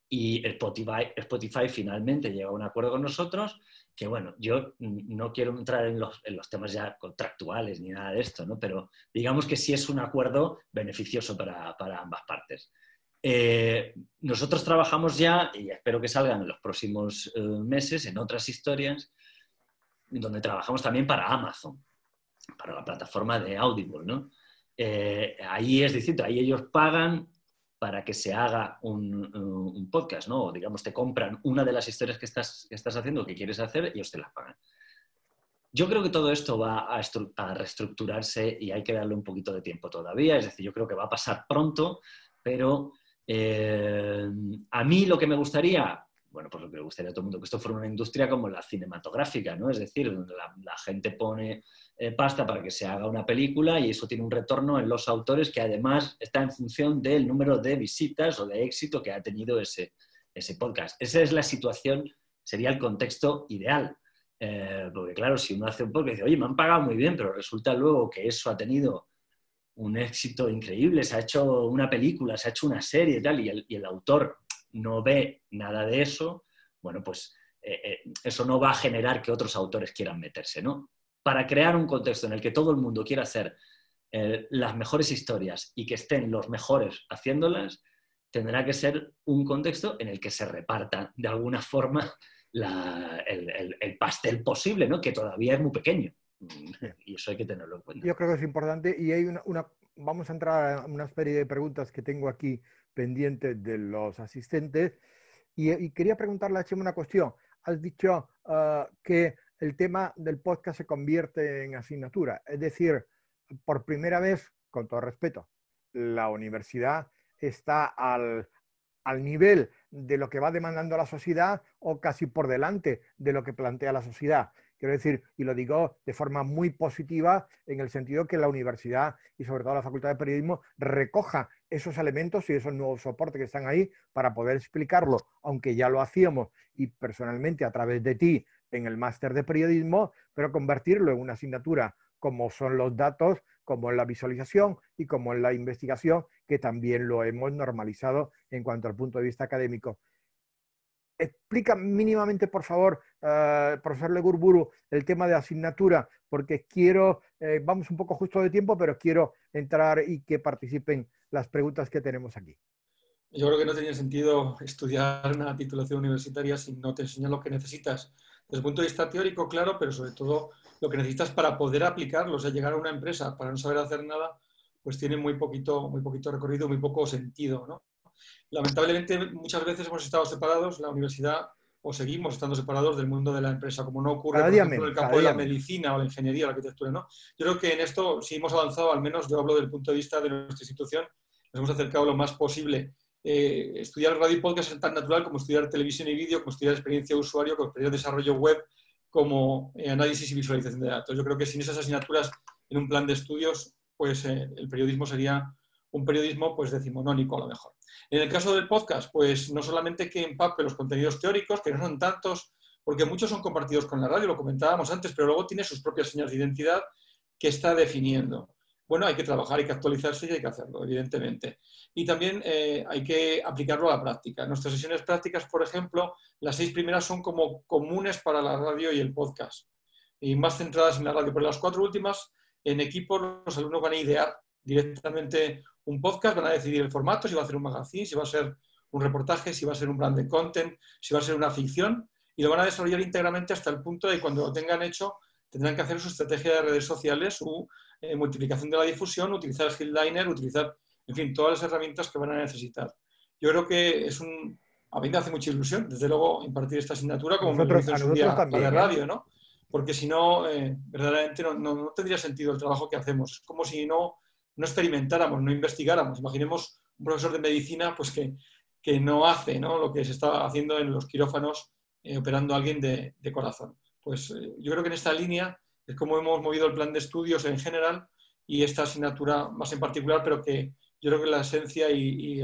Y Spotify, Spotify finalmente llega a un acuerdo con nosotros, que bueno, yo no quiero entrar en los, temas ya contractuales ni nada de esto, ¿no? Pero digamos que sí es un acuerdo beneficioso para ambas partes. Eh, nosotros trabajamos ya, y espero que salgan en los próximos eh, meses, en otras historias, donde trabajamos también para Amazon, para la plataforma de Audible, eh, ahí es distinto, ahí ellos pagan para que se haga un, podcast, ¿no? O digamos, te compran una de las historias que estás, estás haciendo, que quieres hacer, y ellos te las pagan. Yo creo que todo esto va a reestructurarse y hay que darle un poquito de tiempo todavía, es decir, yo creo que va a pasar pronto, pero eh, a mí lo que me gustaría, bueno, pues lo que me gustaría a todo el mundo, que esto fuera una industria como la cinematográfica, ¿no? Es decir, donde la, gente pone eh, pasta para que se haga una película y eso tiene un retorno en los autores que además está en función del número de visitas o de éxito que ha tenido ese, ese podcast. Esa es la situación, sería el contexto ideal. Eh, porque claro, si uno hace un podcast y dice, oye, me han pagado muy bien, pero resulta luego que eso ha tenido un éxito increíble, se ha hecho una película, se ha hecho una serie y tal, y el, autor no ve nada de eso, bueno, pues eh, eh, eso no va a generar que otros autores quieran meterse, ¿no? Para crear un contexto en el que todo el mundo quiera hacer eh, las mejores historias y que estén los mejores haciéndolas, tendrá que ser un contexto en el que se reparta de alguna forma el, el, pastel posible, ¿no? que todavía es muy pequeño. y eso hay que tenerlo en cuenta. Yo creo que es importante y hay vamos a entrar a una serie de preguntas que tengo aquí pendientes de los asistentes y, quería preguntarle a Chema una cuestión. Has dicho ah, que el tema del podcast se convierte en asignatura, es decir, por primera vez, con todo respeto, la universidad está al, al nivel de lo que va demandando la sociedad o casi por delante de lo que plantea la sociedad. Quiero decir, y lo digo de forma muy positiva, en el sentido que la universidad y sobre todo la Facultad de Periodismo recoja esos elementos y esos nuevos soportes que están ahí para poder explicarlo, aunque ya lo hacíamos y personalmente a través de ti en el máster de periodismo, pero convertirlo en una asignatura como son los datos, como en la visualización y como en la investigación, que también lo hemos normalizado en cuanto al punto de vista académico explica mínimamente, por favor, eh, profesor Legurburu, el tema de asignatura, porque quiero, eh, vamos un poco justo de tiempo, pero quiero entrar y que participen las preguntas que tenemos aquí. Yo creo que no tenía sentido estudiar una titulación universitaria si no te enseñan lo que necesitas. Desde el punto de vista teórico, claro, pero sobre todo lo que necesitas para poder aplicarlo, o sea, llegar a una empresa para no saber hacer nada, pues tiene muy poquito, muy poquito recorrido, muy poco sentido, ¿no? lamentablemente muchas veces hemos estado separados, la universidad, o seguimos estando separados del mundo de la empresa, como no ocurre en el campo de la medicina o la ingeniería, la arquitectura. ¿no? Yo creo que en esto, si hemos avanzado, al menos yo hablo del punto de vista de nuestra institución, nos hemos acercado lo más posible. Eh, estudiar radio y podcast es tan natural como estudiar televisión y vídeo, como estudiar experiencia de usuario, como estudiar desarrollo web, como eh, análisis y visualización de datos. Yo creo que sin esas asignaturas en un plan de estudios, pues eh, el periodismo sería un periodismo pues decimonónico a lo mejor. En el caso del podcast, pues no solamente que empape los contenidos teóricos, que no son tantos, porque muchos son compartidos con la radio, lo comentábamos antes, pero luego tiene sus propias señas de identidad que está definiendo. Bueno, hay que trabajar, hay que actualizarse y hay que hacerlo, evidentemente. Y también eh, hay que aplicarlo a la práctica. Nuestras sesiones prácticas, por ejemplo, las seis primeras son como comunes para la radio y el podcast, y más centradas en la radio. Pero las cuatro últimas, en equipo, los alumnos van a idear directamente un podcast, van a decidir el formato, si va a ser un magazine, si va a ser un reportaje, si va a ser un brand de content, si va a ser una ficción, y lo van a desarrollar íntegramente hasta el punto de cuando lo tengan hecho, tendrán que hacer su estrategia de redes sociales, su eh, multiplicación de la difusión, utilizar el utilizar, en fin, todas las herramientas que van a necesitar. Yo creo que es un... A mí me hace mucha ilusión, desde luego, impartir esta asignatura como me lo la ¿eh? radio, ¿no? Porque si no, eh, verdaderamente no, no tendría sentido el trabajo que hacemos. Es como si no no experimentáramos, no investigáramos. Imaginemos un profesor de medicina pues que, no hace ¿no? lo que se está haciendo en los quirófanos eh, operando a alguien de, corazón. Pues eh, yo creo que en esta línea es como hemos movido el plan de estudios en general y esta asignatura más en particular, pero que yo creo que la esencia y,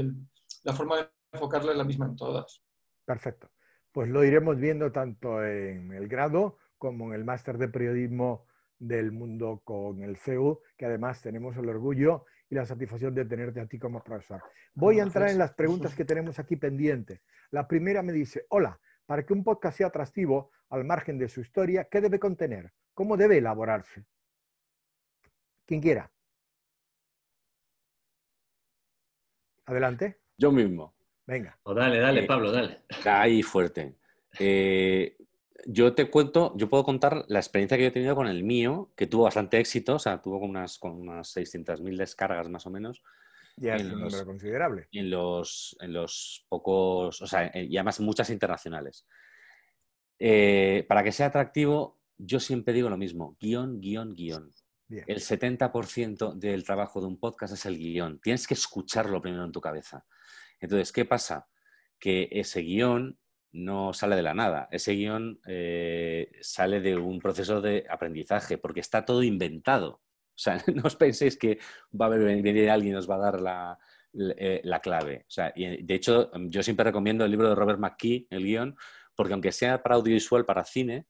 la forma de enfocarla es la misma en todas. Perfecto. Pues lo iremos viendo tanto en el grado como en el máster de periodismo del mundo con el CEU, que además tenemos el orgullo y la satisfacción de tenerte a ti como profesor. Voy a entrar en las preguntas que tenemos aquí pendientes. La primera me dice, hola, para que un podcast sea atractivo, al margen de su historia, ¿qué debe contener? ¿Cómo debe elaborarse? Quien quiera. Adelante. Yo mismo. Venga. O oh, dale, dale, eh, Pablo, dale. Ahí fuerte. Eh, yo te cuento, yo puedo contar la experiencia que yo he tenido con el mío, que tuvo bastante éxito, o sea, tuvo con unas, con unas 600.000 descargas más o menos. Ya es un número considerable. En los, en los pocos, o sea, eh, y además muchas internacionales. Eh, para que sea atractivo, yo siempre digo lo mismo, guión, guión, guión. El 70% del trabajo de un podcast es el guión. Tienes que escucharlo primero en tu cabeza. Entonces, ¿qué pasa? Que ese guión no sale de la nada. Ese guión eh, sale de un proceso de aprendizaje, porque está todo inventado. O sea, no os penséis que va a venir alguien y nos va a dar la, eh, clave. y de hecho, mm, yo siempre recomiendo el libro de Robert McKee, el guión, porque aunque sea para audiovisual, para cine,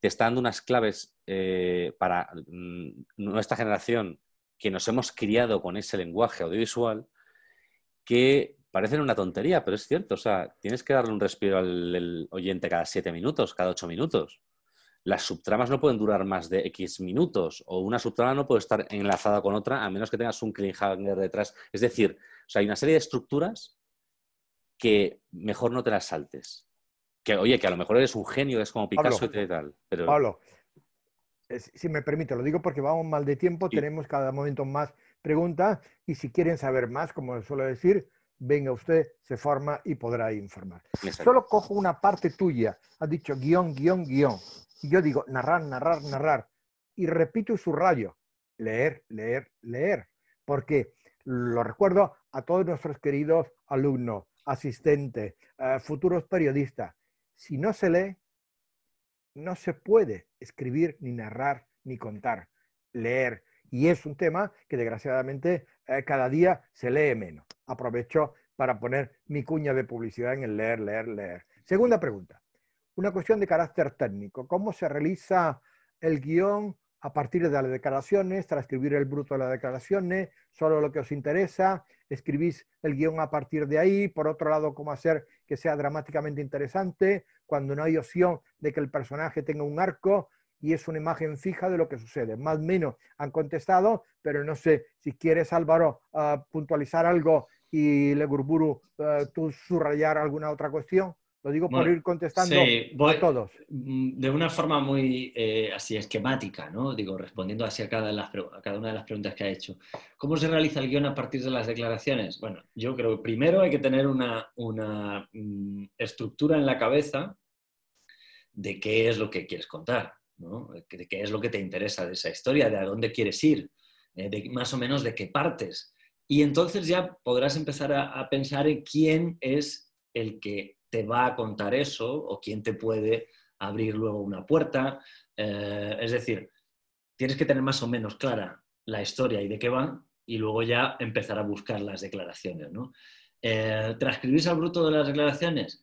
te está dando unas claves eh, para mm, nuestra generación que nos hemos criado con ese lenguaje audiovisual que parecen una tontería, pero es cierto. O sea, tienes que darle un respiro al oyente cada siete minutos, cada ocho minutos. Las subtramas no pueden durar más de X minutos o una subtrama no puede estar enlazada con otra a menos que tengas un cliffhanger detrás. Es decir, hay una serie de estructuras que mejor no te las saltes. Que, oye, que a lo mejor eres un genio, es como Picasso y tal. Pero... Pablo, eh, si me permite, lo digo porque vamos mal de tiempo, tenemos cada momento más preguntas y si quieren saber más, como suelo decir, venga usted, se forma y podrá informar. Solo cojo una parte tuya, has dicho guión, guión, guión. Y yo digo narrar, narrar, narrar. Y repito su rayo. leer, leer, leer. Porque lo recuerdo a todos nuestros queridos alumnos, asistentes, eh, futuros periodistas. Si no se lee, no se puede escribir, ni narrar, ni contar, leer. Y es un tema que desgraciadamente eh, cada día se lee menos. Aprovecho para poner mi cuña de publicidad en el leer, leer, leer. Segunda pregunta. Una cuestión de carácter técnico. ¿Cómo se realiza el guión a partir de las declaraciones, transcribir el bruto de las declaraciones, solo lo que os interesa, escribís el guión a partir de ahí, por otro lado, cómo hacer que sea dramáticamente interesante, cuando no hay opción de que el personaje tenga un arco, y es una imagen fija de lo que sucede. Más o menos han contestado, pero no sé si quieres, Álvaro, ah, puntualizar algo y Le Burburu, ah, tú subrayar alguna otra cuestión. Lo digo por ir contestando a todos. Mm, de una forma muy eh, así esquemática, ¿no? Digo, respondiendo así a cada, una de las preguntas que ha hecho. ¿Cómo se realiza el guión a partir de las declaraciones? Bueno, yo creo que primero hay que tener una, mm, estructura en la cabeza de qué es lo que quieres contar. ¿Qué, es lo que te interesa de esa historia? ¿De a dónde quieres ir? Eh, de, más o menos de qué partes. Y entonces ya podrás empezar a, pensar en quién es el que te va a contar eso o quién te puede abrir luego una puerta. Eh, es decir, tienes que tener más o menos clara la historia y de qué va y luego ya empezar a buscar las declaraciones. ¿no? Eh, al bruto de las declaraciones?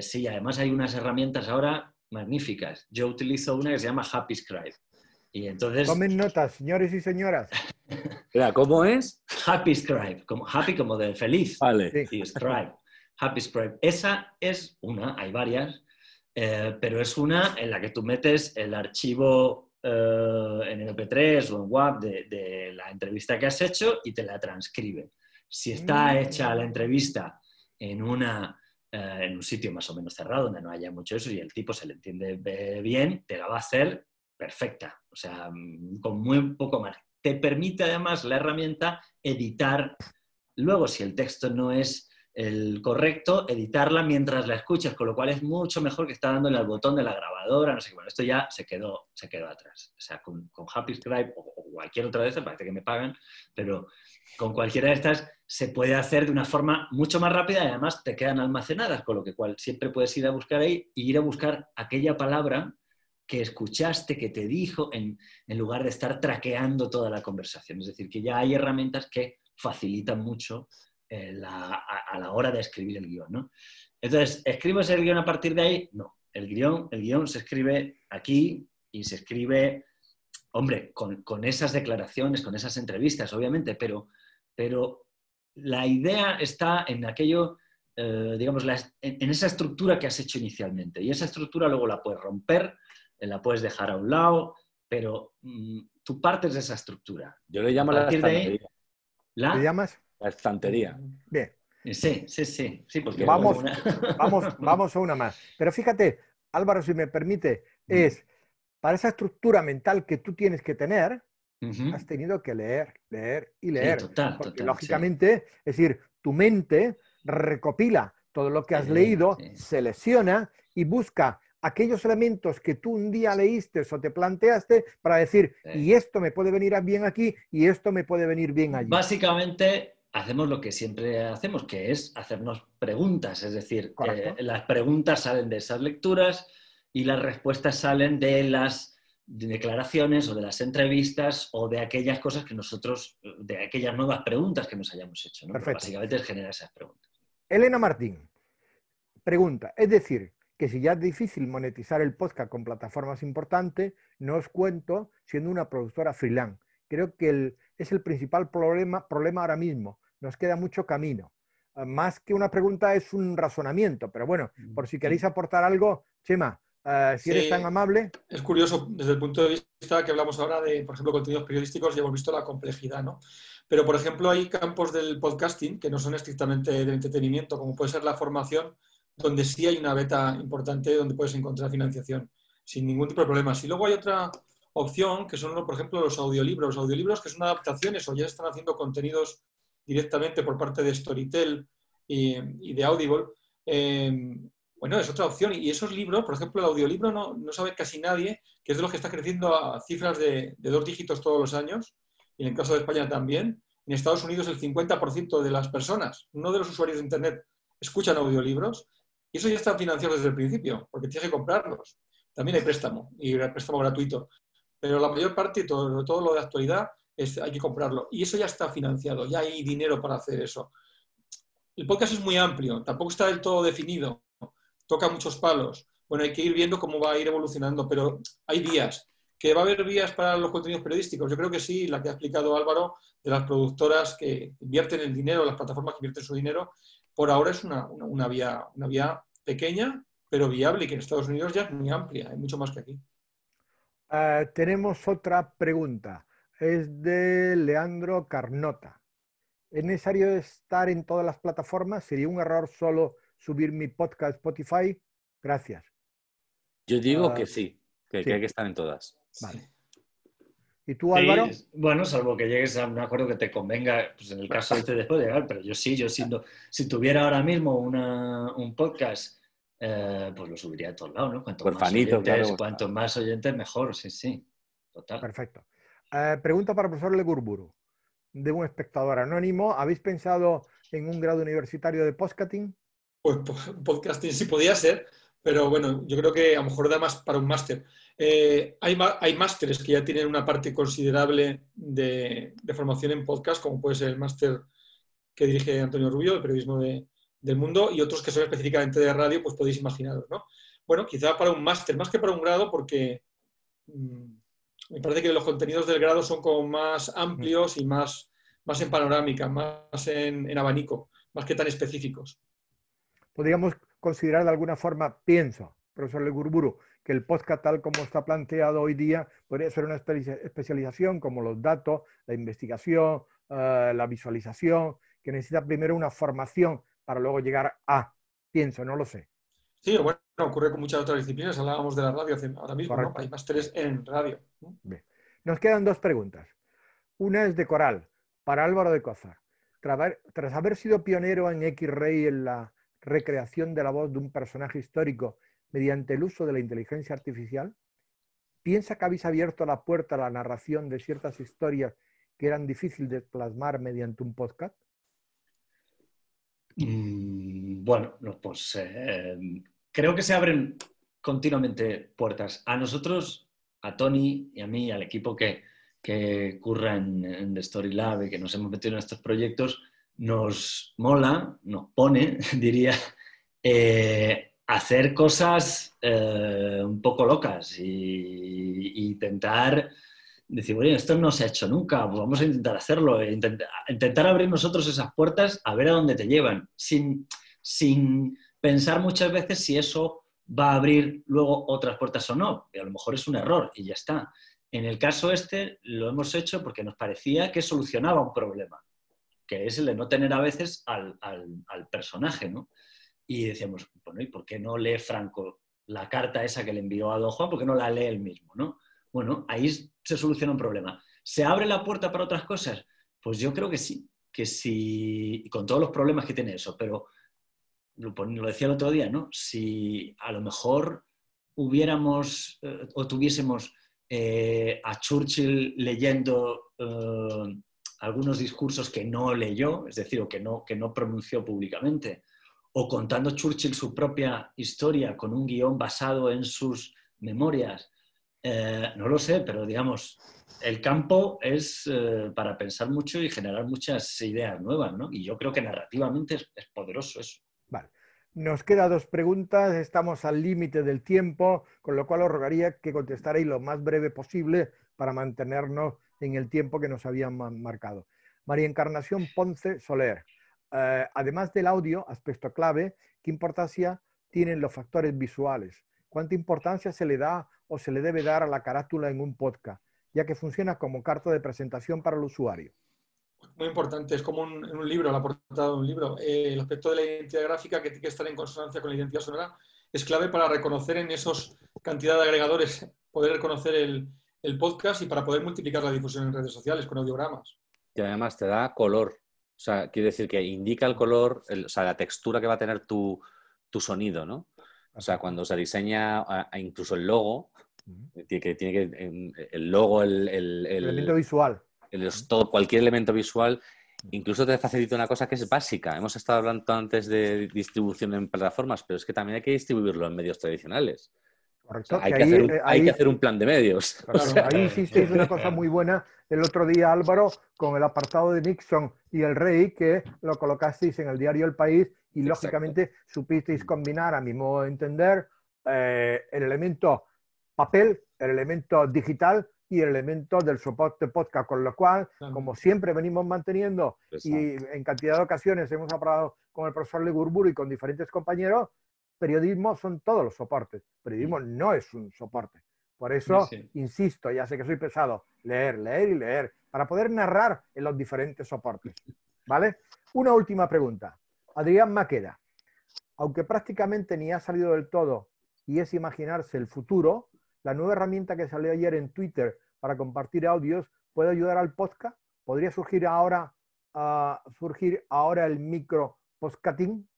sí, además hay unas herramientas ahora magníficas. Yo utilizo una que se llama Happy Scribe. Y entonces... Tomen notas, señores y señoras. ¿Cómo es? Happy Scribe, como, happy como de feliz. Vale. Y scribe. Happy Scribe. Esa es una, hay varias, eh, pero es una en la que tú metes el archivo eh, en MP3 o en WAP de, la entrevista que has hecho y te la transcribe. Si está mm. hecha la entrevista en una eh, en un sitio más o menos cerrado, donde no haya mucho eso, y el tipo se le entiende bien, te la va a hacer perfecta, o sea, mm, con muy poco más. Te permite además la herramienta editar. Luego, si el texto no es el correcto, editarla mientras la escuchas, con lo cual es mucho mejor que estar dándole al botón de la grabadora, no sé qué. Bueno, esto ya se quedó, se quedó atrás. O sea, con, con Happy Scribe o, cualquier otra de estas, parece que me pagan, pero con cualquiera de estas se puede hacer de una forma mucho más rápida y además te quedan almacenadas, con lo que cual siempre puedes ir a buscar ahí e ir a buscar aquella palabra que escuchaste, que te dijo, en, en lugar de estar traqueando toda la conversación. Es decir, que ya hay herramientas que facilitan mucho eh, a, la hora de escribir el guión. Entonces, ¿escribes el guión a partir de ahí? No, el guión, el guión se escribe aquí y se escribe, hombre, con, esas declaraciones, con esas entrevistas, obviamente, pero, pero la idea está en aquello, eh, digamos, en, esa estructura que has hecho inicialmente. Y esa estructura luego la puedes romper, eh, la puedes dejar a un lado, pero mm, tú partes de esa estructura. Yo le llamo la estantería. ¿la? llamas? La estantería. Mm, bien. Sí, sí, sí. sí vamos, vamos, vamos a una más. Pero fíjate, Álvaro, si me permite, mm. es para esa estructura mental que tú tienes que tener, has tenido que leer, leer y leer. total, porque, lógicamente, es decir, tu mente recopila todo lo que has leído, selecciona y busca aquellos elementos que tú un día leíste o te planteaste para decir, y esto me puede venir bien aquí y esto me puede venir bien allí. Básicamente hacemos lo que siempre hacemos, que es hacernos preguntas. Es decir, eh, las preguntas salen de esas lecturas y las respuestas salen de las declaraciones o de las entrevistas o de aquellas cosas que nosotros, de aquellas nuevas preguntas que nos hayamos hecho. Básicamente es generar esas preguntas. Elena Martín, pregunta, es decir, que si ya es difícil monetizar el podcast con plataformas importantes, no os cuento siendo una productora freelance. Creo que es el principal problema, problema ahora mismo, nos queda mucho camino. Ah, más que una pregunta es un razonamiento, pero bueno, por si queréis mm. aportar algo, Chema, ah, si eres tan amable. Es curioso, desde el punto de vista que hablamos ahora de, por ejemplo, contenidos periodísticos, ya hemos visto la complejidad, ¿no? Pero, por ejemplo, hay campos del podcasting que no son estrictamente de entretenimiento, como puede ser la formación, donde sí hay una beta importante donde puedes encontrar financiación, sin ningún tipo de problema. Y luego hay otra opción, que son, por ejemplo, los audiolibros. Los audiolibros, que son adaptaciones o ya están haciendo contenidos directamente por parte de Storytel y, de Audible, eh, bueno, es otra opción. Y esos libros, por ejemplo, el audiolibro no, sabe casi nadie, que es de los que está creciendo a cifras de, dos dígitos todos los años, y en el caso de España también. En Estados Unidos el 50% de las personas, no de los usuarios de Internet, escuchan audiolibros. Y eso ya está financiado desde el principio, porque tienes que comprarlos. También hay préstamo, y préstamo gratuito. Pero la mayor parte, todo, todo lo de actualidad, hay que comprarlo. Y eso ya está financiado, ya hay dinero para hacer eso. El podcast es muy amplio, tampoco está del todo definido, toca muchos palos. Bueno, hay que ir viendo cómo va a ir evolucionando, pero hay vías. ¿Que va a haber vías para los contenidos periodísticos? Yo creo que sí, la que ha explicado Álvaro, de las productoras que invierten el dinero, las plataformas que invierten su dinero, por ahora es una, vía, una vía pequeña, pero viable y que en Estados Unidos ya es muy amplia, hay mucho más que aquí. Ah, tenemos otra pregunta es de Leandro Carnota. ¿Es necesario estar en todas las plataformas? ¿Sería un error solo subir mi podcast Spotify? Gracias. Yo digo ah, que sí, que, hay que estar en todas. Vale. ¿Y tú, Álvaro? bueno, salvo que llegues a un acuerdo que te convenga, pues en el caso este de este después de llegar, pero yo sí, yo siendo, si tuviera ahora mismo un podcast, eh, pues lo subiría a todos lados, ¿no? Cuanto, más cuanto más oyentes, mejor, sí, sí. Total. Perfecto. Eh, pregunta para el profesor Legurburu, de un espectador anónimo. ¿Habéis pensado en un grado universitario de podcasting? Pues podcasting sí podía ser, pero bueno, yo creo que a lo mejor da más para un máster. Eh, hay, másteres que ya tienen una parte considerable de, formación en podcast, como puede ser el máster que dirige Antonio Rubio, de periodismo del mundo, y otros que son específicamente de radio, pues podéis imaginaros, ¿no? Bueno, quizá para un máster, más que para un grado, porque mm, me parece que los contenidos del grado son como más amplios y más, más en panorámica, más en, abanico, más que tan específicos. Podríamos pues considerar de alguna forma, pienso, profesor Legurburu, que el podcast tal como está planteado hoy día podría ser una especialización como los datos, la investigación, eh, la visualización, que necesita primero una formación para luego llegar a, pienso, no lo sé. Sí, bueno, ocurre con muchas otras disciplinas. Hablábamos de la radio ahora mismo, ¿no? hay másteres en radio. Nos quedan dos preguntas. Una es de coral, para Álvaro de Cozar. Tras haber sido pionero en X-Ray en la recreación de la voz de un personaje histórico mediante el uso de la inteligencia artificial, ¿piensa que habéis abierto la puerta a la narración de ciertas historias que eran difíciles de plasmar mediante un podcast? Mm, bueno, no, pues eh, creo que se abren continuamente puertas. A nosotros, a Tony y a mí, al equipo que, que curra en, The Story Lab y que nos hemos metido en estos proyectos, nos mola, nos pone, diría, eh, hacer cosas eh, un poco locas y, intentar decir, bueno, esto no se ha hecho nunca, pues vamos a intentar hacerlo, e intentar, intentar abrir nosotros esas puertas a ver a dónde te llevan, sin, sin pensar muchas veces si eso va a abrir luego otras puertas o no, a lo mejor es un error y ya está. En el caso este lo hemos hecho porque nos parecía que solucionaba un problema, que es el de no tener a veces al, personaje, ¿no? Y decíamos, bueno, ¿y por qué no lee Franco la carta esa que le envió a Don Juan? ¿Por no la lee él mismo, no? Bueno, ahí se soluciona un problema. ¿Se abre la puerta para otras cosas? Pues yo creo que sí, que sí, con todos los problemas que tiene eso, pero lo, decía el otro día, ¿no? Si a lo mejor hubiéramos eh, o tuviésemos eh, a Churchill leyendo eh, algunos discursos que no leyó, es decir, que no, que no pronunció públicamente, o contando Churchill su propia historia con un guión basado en sus memorias. no lo sé, pero digamos, el campo es para pensar mucho y generar muchas ideas nuevas, ¿no? Y yo creo que narrativamente es poderoso eso. Vale. Nos quedan dos preguntas, estamos al límite del tiempo, con lo cual os rogaría que contestaréis lo más breve posible para mantenernos en el tiempo que nos habían marcado. María Encarnación Ponce Soler. Eh, además del audio, aspecto clave, ¿qué importancia tienen los factores visuales? ¿Cuánta importancia se le da o se le debe dar a la carátula en un podcast, ya que funciona como carta de presentación para el usuario? muy importante, es como en un libro, la portada de un libro. Eh, el aspecto de la identidad gráfica que tiene que estar en consonancia con la identidad sonora es clave para reconocer en esos cantidad de agregadores, poder reconocer el, podcast y para poder multiplicar la difusión en redes sociales con audiogramas. Y además te da color. O sea, quiere decir que indica el color, o sea, la textura que va a tener tu, sonido, ¿no? O sea, cuando se diseña incluso el logo, tiene que, tiene el logo, el, el, el, elemento visual todo, cualquier elemento visual incluso te facilita una cosa que es básica. Hemos estado hablando antes de distribución en plataformas, pero es que también hay que distribuirlo en medios tradicionales. Correcto, hay, que, eh, hacer un, plan de medios. Ahí hicisteis una cosa muy buena el otro día, Álvaro, con el apartado de Nixon y el Rey, que lo colocasteis en el diario El País y lógicamente supisteis combinar, a mi modo de entender, eh, el elemento papel, el elemento digital y el elemento del soporte podcast, con lo cual, como siempre venimos manteniendo y en cantidad de ocasiones hemos hablado con el profesor Legurburu y con diferentes compañeros, periodismo son todos los soportes. Periodismo mm. no es un soporte. Por eso, insisto, ya sé que soy pesado, leer, leer y leer, para poder narrar en los diferentes soportes. ¿Vale? Una última pregunta. Adrián Maqueda, aunque prácticamente ni ha salido del todo y es imaginarse el futuro, la nueva herramienta que salió ayer en Twitter para compartir audios puede ayudar al podcast. ¿Podría surgir ahora, ah, surgir ahora el micro podcasting.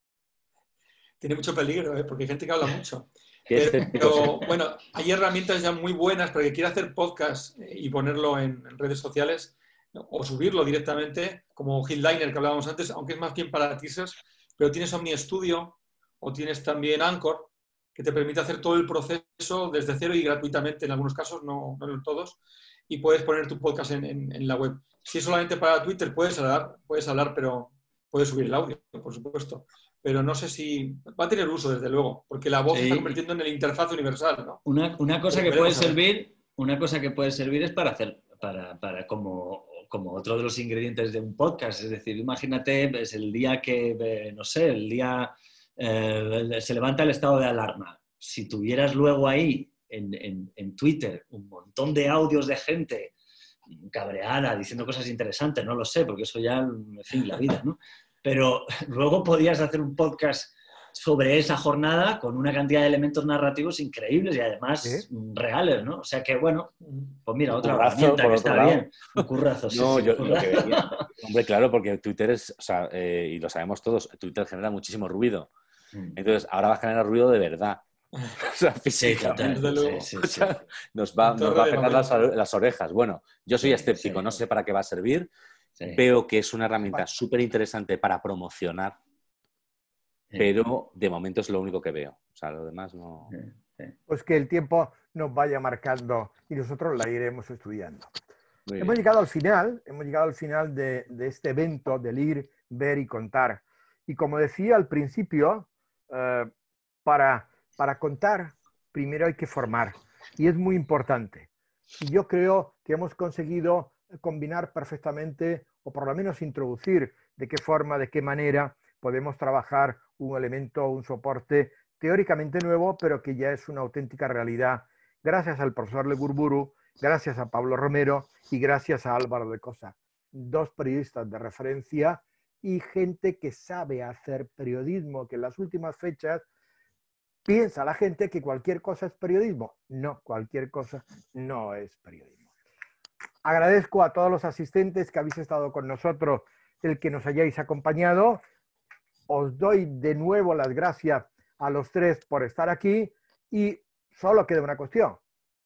Tiene mucho peligro, ¿eh? porque hay gente que habla mucho. Pero, bueno, hay herramientas ya muy buenas para que quiera hacer podcast eh, y ponerlo en, redes sociales o subirlo directamente, como Hitliner que hablábamos antes, aunque es más bien para teasers, pero tienes Omni Studio o tienes también Anchor, que te permite hacer todo el proceso desde cero y gratuitamente en algunos casos, no, en todos, y puedes poner tu podcast en, la web. Si es solamente para Twitter, puedes hablar, puedes hablar, pero puedes subir el audio, por supuesto. Pero no sé si va a tener uso, desde luego, porque la voz está convirtiendo en el interfaz universal. Una, cosa que puede servir, una cosa que puede servir es para hacer, para, como como otro de los ingredientes de un podcast. Es decir, imagínate, es el día que, no sé, el día eh, se levanta el estado de alarma. Si tuvieras luego ahí en, Twitter un montón de audios de gente cabreada, diciendo cosas interesantes, no lo sé, porque eso ya, en fin, la vida, ¿no? Pero luego podías hacer un podcast sobre esa jornada con una cantidad de elementos narrativos increíbles y además reales, ¿no? O sea que, bueno, pues mira, otra herramienta que está bien. No, yo que Hombre, claro, porque Twitter es, eh, y lo sabemos todos, Twitter genera muchísimo ruido. Mm. Entonces, ahora va a generar ruido de verdad. nos va, a pegar las, orejas. Bueno, yo soy escéptico, no sé para qué va a servir. Veo que es una herramienta súper interesante para promocionar, pero de momento es lo único que veo. O sea, lo demás no. Pues que el tiempo nos vaya marcando y nosotros la iremos estudiando. hemos llegado al final, hemos llegado al final de este evento del ir, ver y contar. Y como decía al principio, eh, para, contar, primero hay que formar. Y es muy importante. Y yo creo que hemos conseguido combinar perfectamente, o por lo menos introducir, de qué forma, de qué manera podemos trabajar un elemento, un soporte teóricamente nuevo, pero que ya es una auténtica realidad, gracias al profesor Legurburu, gracias a Pablo Romero y gracias a Álvaro de Cosa, dos periodistas de referencia y gente que sabe hacer periodismo, que en las últimas fechas piensa la gente que cualquier cosa es periodismo. No, cualquier cosa no es periodismo. Agradezco a todos los asistentes que habéis estado con nosotros, el que nos hayáis acompañado. Os doy de nuevo las gracias a los tres por estar aquí y solo queda una cuestión,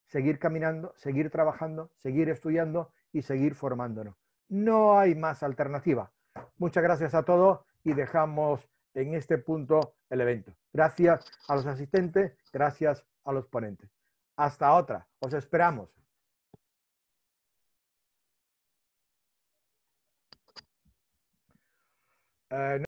seguir caminando, seguir trabajando, seguir estudiando y seguir formándonos. No hay más alternativa. Muchas gracias a todos y dejamos en este punto el evento. Gracias a los asistentes, gracias a los ponentes. Hasta otra. Os esperamos. Eh,